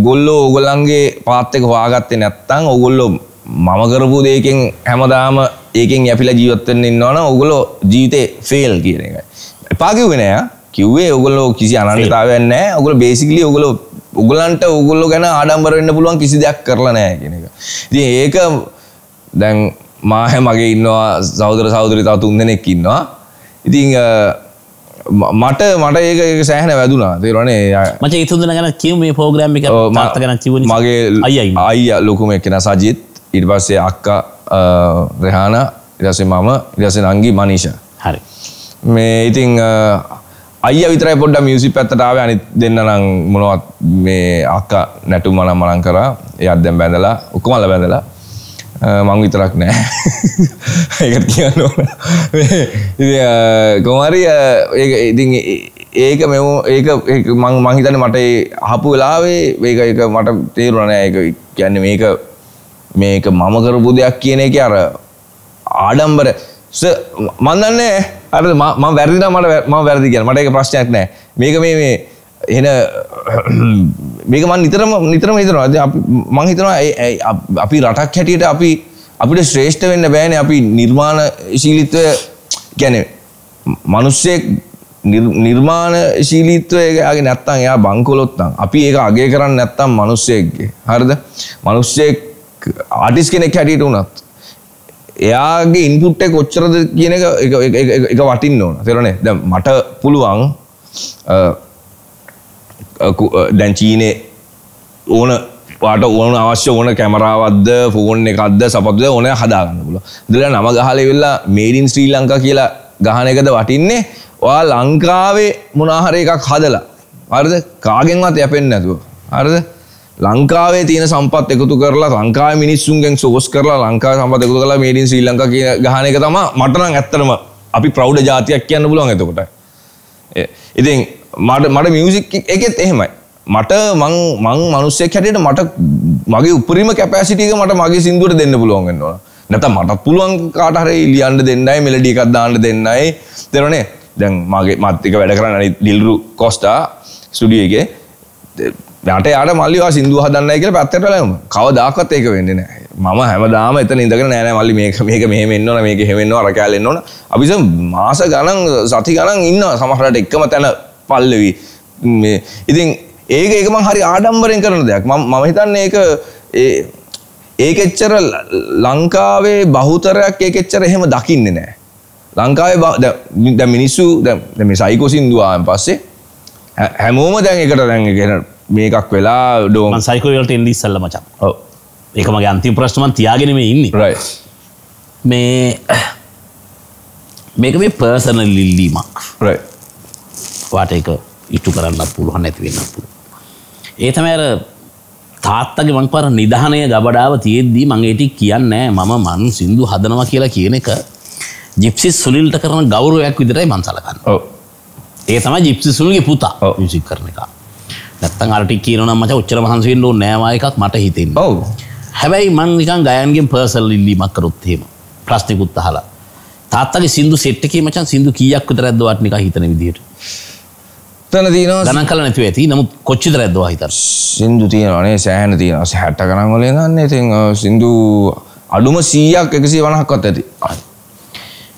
ගොල්ලෝ ඔගොල්ලන්ගේ පාත්තක හවාගත්තේ නැත්තං ඔගොල්ලො මම කරපු දෙයකෙන් හැමදාම ඒකෙන් යැපිලා ජීවත්වෙන්න ඉන්නවන ඔගොලෝ ජීවිතය ෆෙල් කියන එක එපාකිවෙනය කිව්වේ ඔගොලෝ කිසි අනන්‍යතාවයක් නැහැ. ඔගොල්ලෝ බේසිකලි ඔගොල්ලෝ ඔගොල්ලන්ට ඔගොල්ලෝ ගැන ආඩම්බර වෙන්න පුළුවන් කිසි දෙයක් කරලා නැහැ කියන එක. ඉතින් ඒක දැන් මාහැ මගේ ඉන්නවා සහෝදර සහෝදරි තව තුන් දෙනෙක් ඉන්නවා. ඉතින් මට මට ඒක ඒක සෑහෙන වැදුනා. තේරුණානේ. මචං ඒ තුන් දෙනා ගැන කියමු මේ ප්‍රෝග්‍රෑම් එක තාත්තා ගැන කිව්වනේ. මගේ අයියා අයියා ලොකුම එක්කෙනා සජිත් ඊට පස්සේ අක්කා රෙහානා ඊට පස්සේ මම ඊට පස්සේ නංගි මනීෂා. හරි. මේ ඉතින් අය විතරයි පොඩ්ඩ මියසික් පැත්තටාව අනි දෙන්න නම් මොනවත් මේ අක්ක නැටු මන මනන් කර යත් දැම් බැඳලා ඔක්කොමල්ල බැඳලා මං විතරක් නෑ ඒත් කියන්න කොමරි ඉති ඒක මෙම ඒක මං මහිතන මට හපු වෙලාවේ ඒක එක මට තේරුණනෑ එක කියන්න මේක මේක මම කරපු දෙයක් කියන එක අර ආඩම්බර මන්දන්නේ අර ම වැරදින මට ම වැරදි කිය මට එක ප්‍රශ්නයක් නෑ මේක මේ මේ එන මේක මන් නිතරම නිතරම හිතනවා මං හිතනවා අපි රටක් හැටියට අපි අපිට ශ්‍රේෂ්ඨ වෙන්න බෑන අපි නිර්මාණ ශීලිත්වය ගැන මනුස්සයෙක් නිර්මාණ ශීලීත්වයගේ නැත්තන් එයා බංකොලොත්තන් අපි ඒ අගේ කරන්න නැත්තම් මනුස්සයෙක්ගේ හරිද මනුස්සයෙක් ආටිස් කෙනෙක් හැටියට වනත් එයාගේ ඉන්පුට්ට කොච්චරද කියන එක වටින්න ඕන තෙරනේ ද මට පුළුවන් දැන්චීනේ ඕන පාට ඕන අවශ්‍ය ඕන කැමරාවද ෆෝන් එකක්ද සපත්ද ඕන හදාගන්න පුල දිල නම ගහල වෙල්ලා මේඩින් ශ්‍රී ලංකා කියලා ගහන එකද වටින්නේ වා ලංකාවේ මොනාහර එකක් හදලා අරද කාගෙන්වත් යැපෙන් නැතුව අරද ලංකාවේ තියෙන සම්පත් එකතු කරලා ලංකාව මිනිස්සුන්ගෙන් සෝස් කරලා ලංකා සම්පත් එකතු කරලා මේඩින් ශ්‍රී ලංකා කියන ගහන එක තමයි මට නම් ඇත්තටම අපි ප්‍රෞඩ ජාතියක් කියන්න පුළුවන් එතකොට. ඉතින් මට මට මියුසික් එකෙත් එහෙමයි. මට මං මං මිනිස්සෙක් හැටියට මට මගේ උපරිම කැපැසිටි එක මට මගේ සින්දුවට දෙන්න පුළුවන් වෙනවා. නැත්නම් මටත් පුළුවන් කාට හරි ලියන්න දෙන්නයි මෙලඩි එකක් දාන්න දෙන්නයි. තේරුණේ? දැන් මගේ මාත් එක වැඩ කරන ඩිල්රු කොස්ටා ස්ටුඩියෝ එකේ ට යාට මල්ලිවා සිින්දු හදන්නයි කියල පත්තටලම කව දක්වත් ඒක වෙන්නෙන මම හැමදාම එත ඉදක නෑන මල්ලි මේක මේක මෙහෙමෙන්න්නවන මේක හෙමෙන්න්න අරකෑලෙන්න්නවන අපිස මාස ගණන් සති ගණන් ඉන්න සමහරට එක්කම තැන පල්ලවී ඉතින් ඒක ඒකම හරි ආඩම්බරෙන් කරන දෙයක් ම හිතන්න ඒක ඒක එච්චර ලංකාවේ බහුතරයක් ඒක එච්චර එහෙම දකින්නේ නෑ ලංකාවේ මිනිස්සු දැ සයිකෝසින්දුවාන් පස්සේ හැමෝම දැන් එකට දැන්ගෙන මේකක් වෙලා ඩෝම සයිකලට එල්ලි සල්ල මචක් ඒකමගේ අන්තිම ප්‍රශ්නමන් තියාගෙනම ඉන්න මේ මේක මේ පර්සන ලිල්ලීමක් වාට එක ඉට්ටු කරන්න පුළුවන් ඇතිවෙන්න පුළු ඒතම ඇර තාත්තගේ මං පර නිධානය ගබඩාව තියෙද්දී මගේටි කියන්නෑ මම මන් සිින්දු හදනවා කියලා කියන එක ජිප්සි සුලිල්ට කරන ගෞරුවයක් විදිරයි මංසලකන්න ඒ තම ජිප්සි සුල්ගේ පුතා සික් කරන එක නැත්තන් අටි කියනනම් මච උච්චර වහන්සේෙන් ඕ නෑවායකක් මට හිතෙන් ඔව හැබැයි මං නිකන් ගයන්ගෙන් පර්සල් ඉල්ලීමක් කරොත්හෙම ප්‍රශ්නකුත් අහලා තාත්තගේ සිදු සෙට්ටකේ මචන් සිදු කියක් රැද්දවට නික හිතන විදිට තන දන ගන කල නැතිව ඇති නමුත් කොච්චි රැද්වා හිතර සිින්දු තියෙනවනේ සෑහන තියෙනස හැට්ට කනගොල ගන්න ඉතින් සිින්දු අඩුම සීයක් එකසි වනහක්කොත් ඇති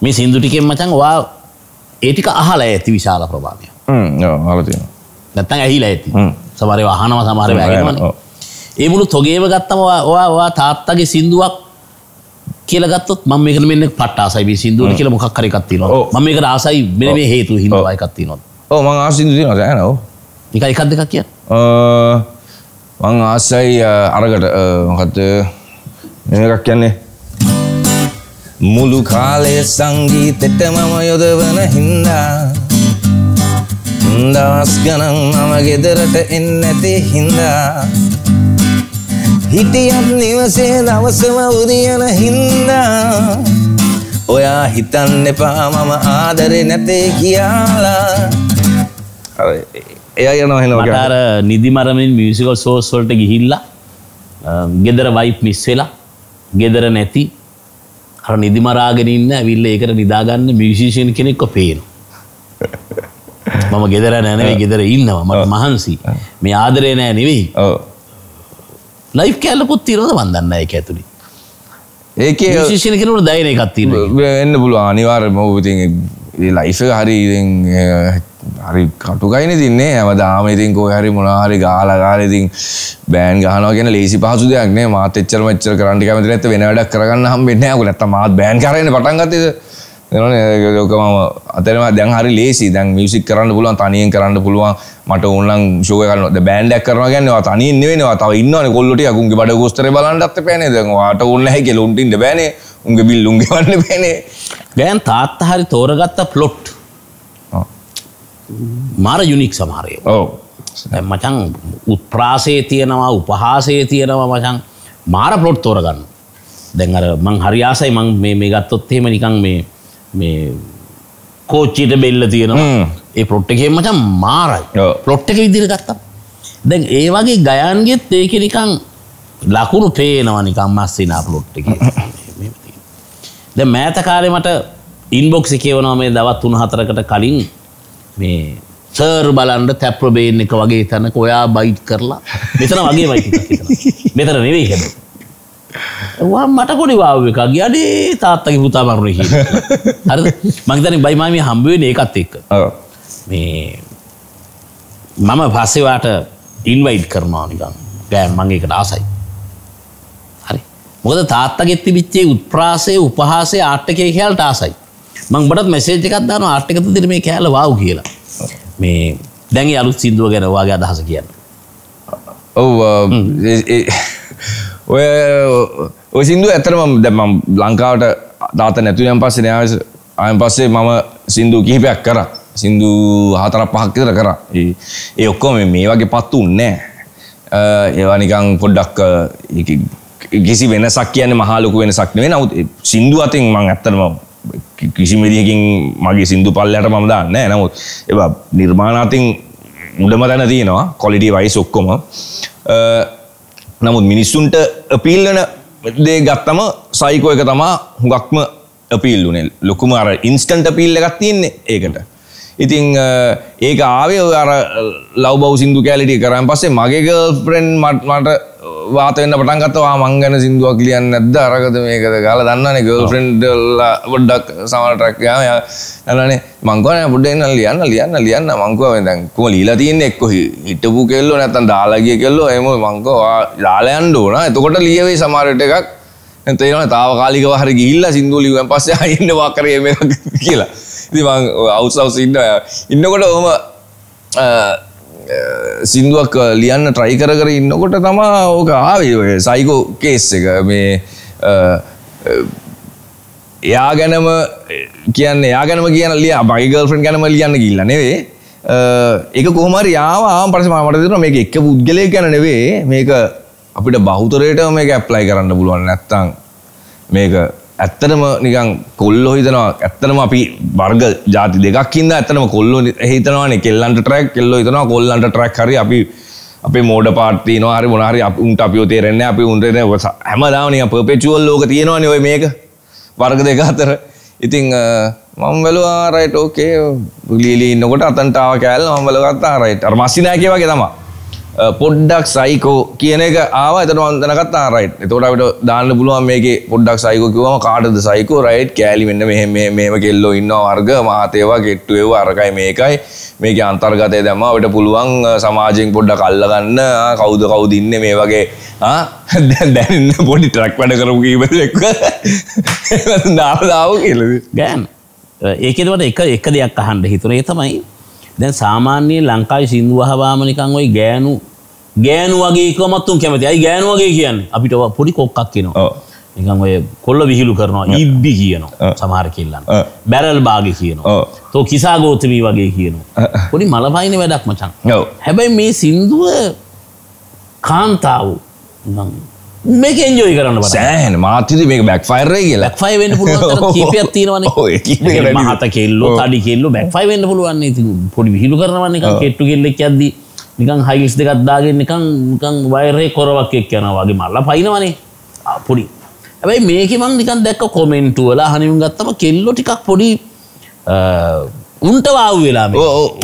මේ සිින්දුටිකෙන් මචන් වා ඒටික අහලා ඇති විශාල ප්‍රභාවය හලතියෙන නැත්තන් ඇහිලා ඇති සමරය වහනව සමහර වැගෙන ඒ මුළු තොගේව ගත්තම වා තාත්තගේ සිින්දුවක් කියලගත්තොත් මම මේකන මෙන්න පට ආසයි සිින්දුව කියල මොක් කරකත්ති නො ම මේක ආසයි මෙ මේ හේතු හිමවායකත්ති නොත් ඕ මං ආසිදු නෝ එක එකක් දෙක කිය මං ආසයි අරකට මොකත් මෙකක් කියන්නේ මුළු කාලය සංගීතෙට මම යොදවන හින්දා දවස් ගණන් මම ගෙදරට එන්න නැති හින්දා හිටියත් නිවසේ දවසම උරියන හින්දා ඔයා හිතන්න එපා මම ආදරේ නැතේ කියලා එය යනවා හෙනවා අර නිදිමරමින් මියුසිකල් සෝස් වලට ගිහිල්ලා ගෙදර වයිප් මිස් වෙලා ගෙදර නැති අර නිදිමරාගෙන ඉන්න ඇවිල්ලා ඒකට නිදාගන්න මියුසිෂියන් කෙනෙක්ව පේනවා මම ගෙදර නෑනවේ ගෙදර ඉන්නවා මට මහන්සි මේ ආදරය නෑ නෙවෙයි ලයි් කෑල්ලකුත් තිරෝද වන්දන්න එක ඇතුළි ඒක ශිෂණ කෙනට දයින එකත්තින වෙන්න පුළුව අනිවාර්ම ඉති ලයිස හරි හරි කටුකයින තින්නේ ඇම දාමඉතින් කෝ හරි මොනාහරි ගාලගාලඉතින් බෑන් ගහනගෙන ලේසි පහසු දෙයක්න මාත එච්චර මච්චර කරන්ටි කමති ඇත වෙන වැඩක් කරගන්න හම් වෙන්නකුලට මාත් බෑන් කරන පටන්ගතද ලෝකම අතරම දැන් හරි ලේසි දැන් මියසික් කරන්න පුළුවන් තනියෙන් කරන්න පුළුවන් මට ඕනනම් ෂෝ එකක් කරනවා බෑන්ඩ් එකක් කරනවා කියන්නේ ඔයා තනියෙන් නෙවෙයි ඔයා තව ඉන්නවනේ කොල්ලෝ ටික අකුන්ගේ බඩ ගොස්තරේ බලන්නත් එපා නේද දැන් ඔයාට ඕන නැහැ කියලා උන්ට ඉන්න බෑනේ උන්ගේ බිල් උන්ගේ වන්න බෑනේ ගෑන් තාත්තා හරි තෝරගත්ත ප්ලොට් මර යුනික් සමහරය මචන් උත්ප්‍රාසය තියෙනවා උපහාසය තියෙනවා මචන් මාර පලොට් තෝරගන්න දැන් අර මං හරියාසයි මං මේ ගත්තොත් එහෙම නිකං මේ මේ කෝච්චිට බෙල්ල තියෙනවා ඒ පොට්ටකේ මචන් මාරයි පොට්ටක විදිර ගත්තා දැන් ඒ වගේ ගයන්ගෙත් ඒක නිකං ලකුණු පේනවනිකම් මස්සිනා පලොට්ටක ද මෑතකාලෙ මට ඉන්බොක්සි කියවනවා මේ දවත් උන හතරකට කලින් මේ සර් බලන්ඩ තැප්‍රබේන් එක වගේ තැන කොයා බයිට් කරලා මෙතන වගේ වයි මෙතන නෙවෙයි හැබ වා මට කොඩි වාව එකක් යඩේ තාත්තගේ පුතා මරුණ හි හරි මංතන බයිමාමය හම්බුවෙන ඒකත් එක්ක මේ මම පස්සෙවාට ඉන්වයිඩ් කරනවා නිකන් ගෑන් මගේ එකට ආසයි හරි මොකද තාත්තගෙත්ති බිච්චේ උත්ප්‍රාසය උපහාසේ ආට්ටකය කෑල්ට ආසයි මං බටත් මෙසේජ් එකක් දාන ආට්ටකත දිර මේ කෑල වාව් කියලා මේ දැන් අලුත් සිින්දුව ගැනවාගේ අදහස කියන්න ඔව් ඔය ඔය සිින්දුව ඇතරම දැම ලංකාවට තාත නැතුනම් පස්ස නයාස අයන් පස්සේ මම සිින්දු කිහිපයක් කර සිින්දු හතර පහක්කතර කර ඒ ඔක්කොම මේ වගේ පත්තු නෑ ඒවානිකං පොඩ්ඩක් කිසි වෙනසක් කියන මහලොකු වෙනසක් නේ නවත් සිින්දු අතින් මං ඇත්තරම කිසි මෙදියකින් මගේ සිින්දු පල්ලට මම දාන්න නමුත් එ නිර්මාණාතින් මුඩම තැන තියෙනවා කොලිඩි වයිස් ඔක්කොම නමුත් මිනිස්සුන්ට පීල්ලන දේ ගත්තම සයිකෝ එක තමා හුඟක්ම අපිල්ලුනේ ලොකුම අර ඉන්ස්ටන්ට අපිල් එකක් තියන්නේ ඒකට ඉතිං ඒක ආවේ අර ලව්බව සිින්දු කෑලිටි කරන්න පස්සේ මගේ ගල් ප්‍රෙන්් මට වාත වෙන්න පටන් ගත්තා මං ගැන සින්දුවක් ලියන්න නැද්ද අරගද මේකද ගාලා දන්නවනේ ගර්ල්ෆ්‍රෙන්ඩ්ලා පොඩ්ඩක් සමහර ට්‍රැක් ගාම යනනේ මං කෝනේ පොඩ්ඩක් ඉන්න ලියන්න ලියන්න ලියන්න මං කෝනේ දැන් කොහොම ලියලා තියන්නේ එක්ක හිටපු කෙල්ලෝ නැත්තම් දාලා ගිය කෙල්ලෝ එහෙම මං කෝ දාලා යන්න ඕන එතකොට ලියවේ සමහර විට එකක් තේරෙනවා తాවකාලිකව හරි ගිහිල්ලා සින්දු ලියුවෙන් පස්සේ ආයෙන්නවා කරේ මේක කියලා ඉතින් මං අවුස් අවුස් ඉන්න ඉන්නකොට ඔහම සිින්දුවක් ලියන්න ට්‍රයි කර කර ඉන්නකොට තමා ඕක ආවේ සයිකෝ කේස් එක මේ එයා ගැනම කියන්න එයා ගැනම කියන ලිය බයිගල්ෆන් ගැනම ලියන්න කිල්ල නෙවේ එක කොහමර යාවා පරස මටතර මේ එක පුද්ගලය ගැන නෙවේ මේක අපිට බෞතරයට මේක ඇප්ලයි කරන්න පුළුවන් නැත්තං මේක ඇත්තටම නිකං කොල්ලො හිතනවා ඇත්තනම අපි වර්ග ජාති දෙකක්කින්න ඇතනම කොල්ලො හිතනවාන කෙල්ලන්ට ට්‍රැක් කෙල්ලො හිතනවා කොල්ලන්ට ට්‍රැක් හරි අපි අපේ මෝඩ පාටී නොහරි මොනහරි උන්ට අපිෝ තේරෙන්නේ අපි උන්ටන හැමදාවනි පපේචුවල් ලෝක තියෙනවාන ඔය මේක වර්ග දෙක අතර ඉතිං මං වලවා රයිට් ඕකේ ගලීලී නොකොට අතන්ටාව කෑල් මං වලගත්තා රයිට් අර මස්සිනෑකේ වගේ තමා Uh, පොඩ්ඩක් සයිකෝ කියන එක ආව එතන අන්දනකත් ආරයිට් එතකොට අපිට දාන්න පුළුවන් මේකේ පොඩ්ඩක් සයිකෝ කිව්වම කාටද සයිකෝ රයිට් කෑලි මෙන්න මෙහෙම මෙහෙම කෙල්ලෝ ඉන්නවා වර්ග මහතේවා කෙට්ටු ඒවා අරකයි මේකයි මේකේ අන්තර්ගතය දැම්ම අපිට පුළුවන් uh, සමාජයෙන් පොඩ්ඩක් අල්ලගන්න කවුද කවුද ඉන්නේ මේ වගේ ආ දැන් දැන් පොඩි ට්‍රක් වැඩ කරමු කීපද එක්ක නාලා ආව කියලාද ගෑම් uh, ඒකේ වල එක එක දෙයක් අහන්න හිතුනේ තමයි දැන් සාමාන්‍යය ලංකායි සිින්දු වහවාම නිකං ඔයි ගෑනු ගෑනු වගේ කොමත්තුන් කැමති අයි ගෑනු වගේ කියන්න අපිට පොඩි කොක්කක් කියනවා නිකන් ඔය කොල්ල විහිලු කරනවා ඉබ්බි කියනවා සමහර කිල්ලන්න බැරල් බාග කියනවා තෝ කිසා ගෝතමී වගේ කියනවා පොඩි මලපයින වැඩක් මචන් හැබැයි මේ සින්දුව කාන්තාව නම් මේක එන්ජෝයි කරන්න සෑහන මාතති මේක බැක්ෆයිරය කියලා ක්ෆයි වන්න පුලුව තියවන මහත කෙල්ලෝ තඩි කෙල්ලු බැක්ෆයි වන්න පුළුවන්න්නේ ති පොඩි විහිලු කරනවන්නේ කෙට්ටු කෙල්ලෙක් ඇද නිකං හයිස් දෙකත්දාගෙන නිකං නිකං වයරය කොරවක් එක් යනවාගේ මල්ල පයිනවනේ පොඩි ඇැයි මේක මං නිකන් දැක්ක කොමෙන්ටුවලා හනිුම් ගත්තම කෙල්ලො ටිකක් පොඩි උන්ට වාව වෙලා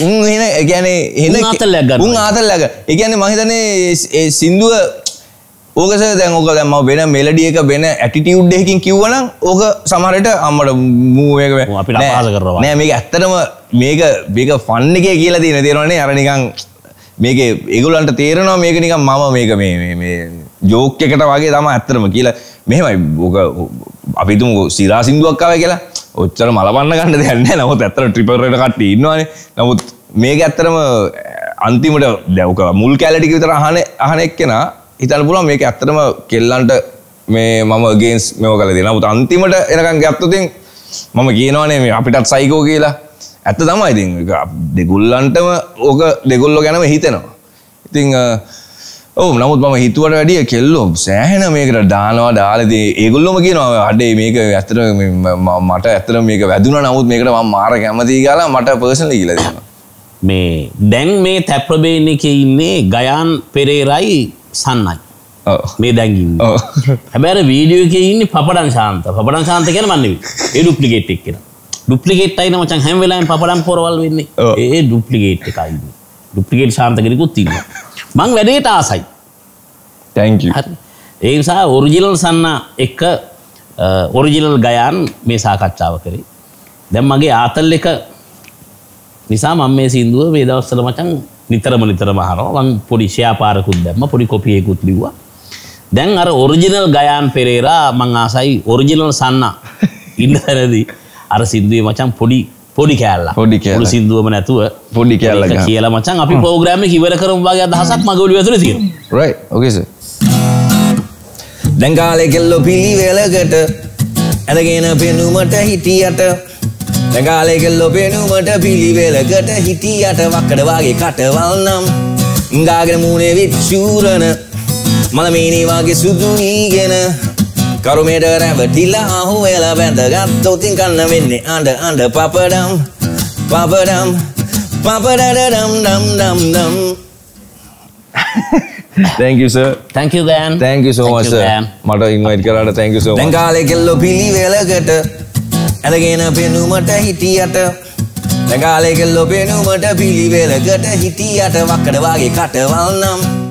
උන් එන ගැන හෙන ආතල් ලැග උන් ආතල් ලැග එකගැන මහිතනේ සිින්දුව ඕකස දැන් ඕක දැම වෙන මෙලඩියක වෙන ඇටිටියුඩ්ඩයකින් කිව්වනම් ඕක සමහරට අම්මට මූක අපි ස කරවා නෑ මේක ඇත්තටම මේක බේක ෆන්න එක කියලා තියෙන තේරවන්නේ අරනිකං මේක ඒගුලන්ට තේරනවා මේක නිකම් මම මේක මේ ජෝක් එකට වගේ තම ඇත්තරම කියලා මෙහෙමයි ඕක අපිතුම සිරා සිින්දුවක්කාව කියලා ඔච්චර මලබන්න ගන්න දෙන්න නමුත් ඇත්තර ට්‍රිපරට කට ඉන්නවාන නමුත් මේක ඇත්තරම අන්තිමට දැවක මුල් කෑලටික විතර හන අහනෙක් කෙනා හිතන්න පුළුවන් මේක ඇත්තටම කෙල්ලන්ට මේ මම ගේන්ස් මෙව කළ දෙන පුත අන්තිමට එනකන් ගැත්තතින් මම කියනවානේ මේ අපිටත් සයිකෝ කියලා ඇත්ත තමයි ඉතින් දෙගුල්ලන්ටම ඕක දෙගොල්ලෝ ගැනම හිතෙනවා ඉතිං ඔවු නමුත් මම හිතුවට වැඩිය කෙල්ලෝ සෑහෙන මේකට දානවා දාලද ඒගුල්ලොම කියනවා අඩේ මේක ඇතර මට ඇතර මේක වැදුන නමුත් මේකට ම මාර කැමති කියලා මට පර්සන කියලදවා මේ දැන් මේ තැප්‍රබේන එක ඉන්නේ ගයන් පෙරේරයි සන්නයි මේ දැගින් හැබැර වීඩියෝ එක ඉන්න පඩන් ශාන්ත පඩන් ශාන්ත කර මන්නේ ඩුප්ලිගේට් එක් කියෙන ඩුප්ලිගේට් අයින මචන් හැම වෙලායි පඩම් පොරවල් වෙන්නේ ඒ ඩුප්ලිගේට් එකයින්න ඩුප්ලිගේට් ශාන්තකරකුත් තින්න මං වැඩේට ආසයි තැක ඒසා ඔරිජිනල් සන්න එක ඔරිජිනල් ගයන් මේ සාකච්ඡාව කරේ දැම් මගේ ආතල් එක නිසා මං මේ සින්දුව වේදවස්සල මචන් නිතරම නිතර මහනවා මං පොඩි ෂ්‍යාපාරකුත් දැම්ම පොඩි කොපියකුත් ලිව්වා දැන් අර ඔරිජිනල් ගයාන් පෙරේරා මං ආසයි ඔරිජිනල් සන්න ඉන්න තැනදී අර සින්දුවේ මචන් පොඩි පොඩි කෑල්ලා පොඩි කලු සිින්දුවම නැතුව පොඩි කෑල්ල කියලා මචන් අපි පෝග්‍රම කිවර කරම්වාගේ අදහසක් මගොලි ඇතුර ති රයි ඕකෙස දැංකාලෙ කෙල්ලො පිළිවෙලකට ඇදගෙන පෙනුමට හිටියට දැගාලෙගල්ලො පෙනුමට පිළිවෙලකට හිටියට වකඩවාගේ කටවල් නම් ගාගෙන මූුණේ විච්චූරණ මලමීනී වගේ සුදුනීගෙන කරුමේට රැවටිලා අහු වෙලා බැඳගත් තොතින් කන්න වෙන්නේ අඩ අඩ පපඩම් පපඩම් පපඩඩඩම් නම් නම් නම් තැක තැක දෑන් තැක සෝමස මට ඉන්වයිට කරට තැක සෝ කාලෙ කෙල්ලො පිළිවෙලකට ඇදගෙන පෙනුමට හිටියට දකාලෙකල්ලො පෙනුමට පිළිවෙලකට හිටියට වක්කඩවාගේ කටවල්නම්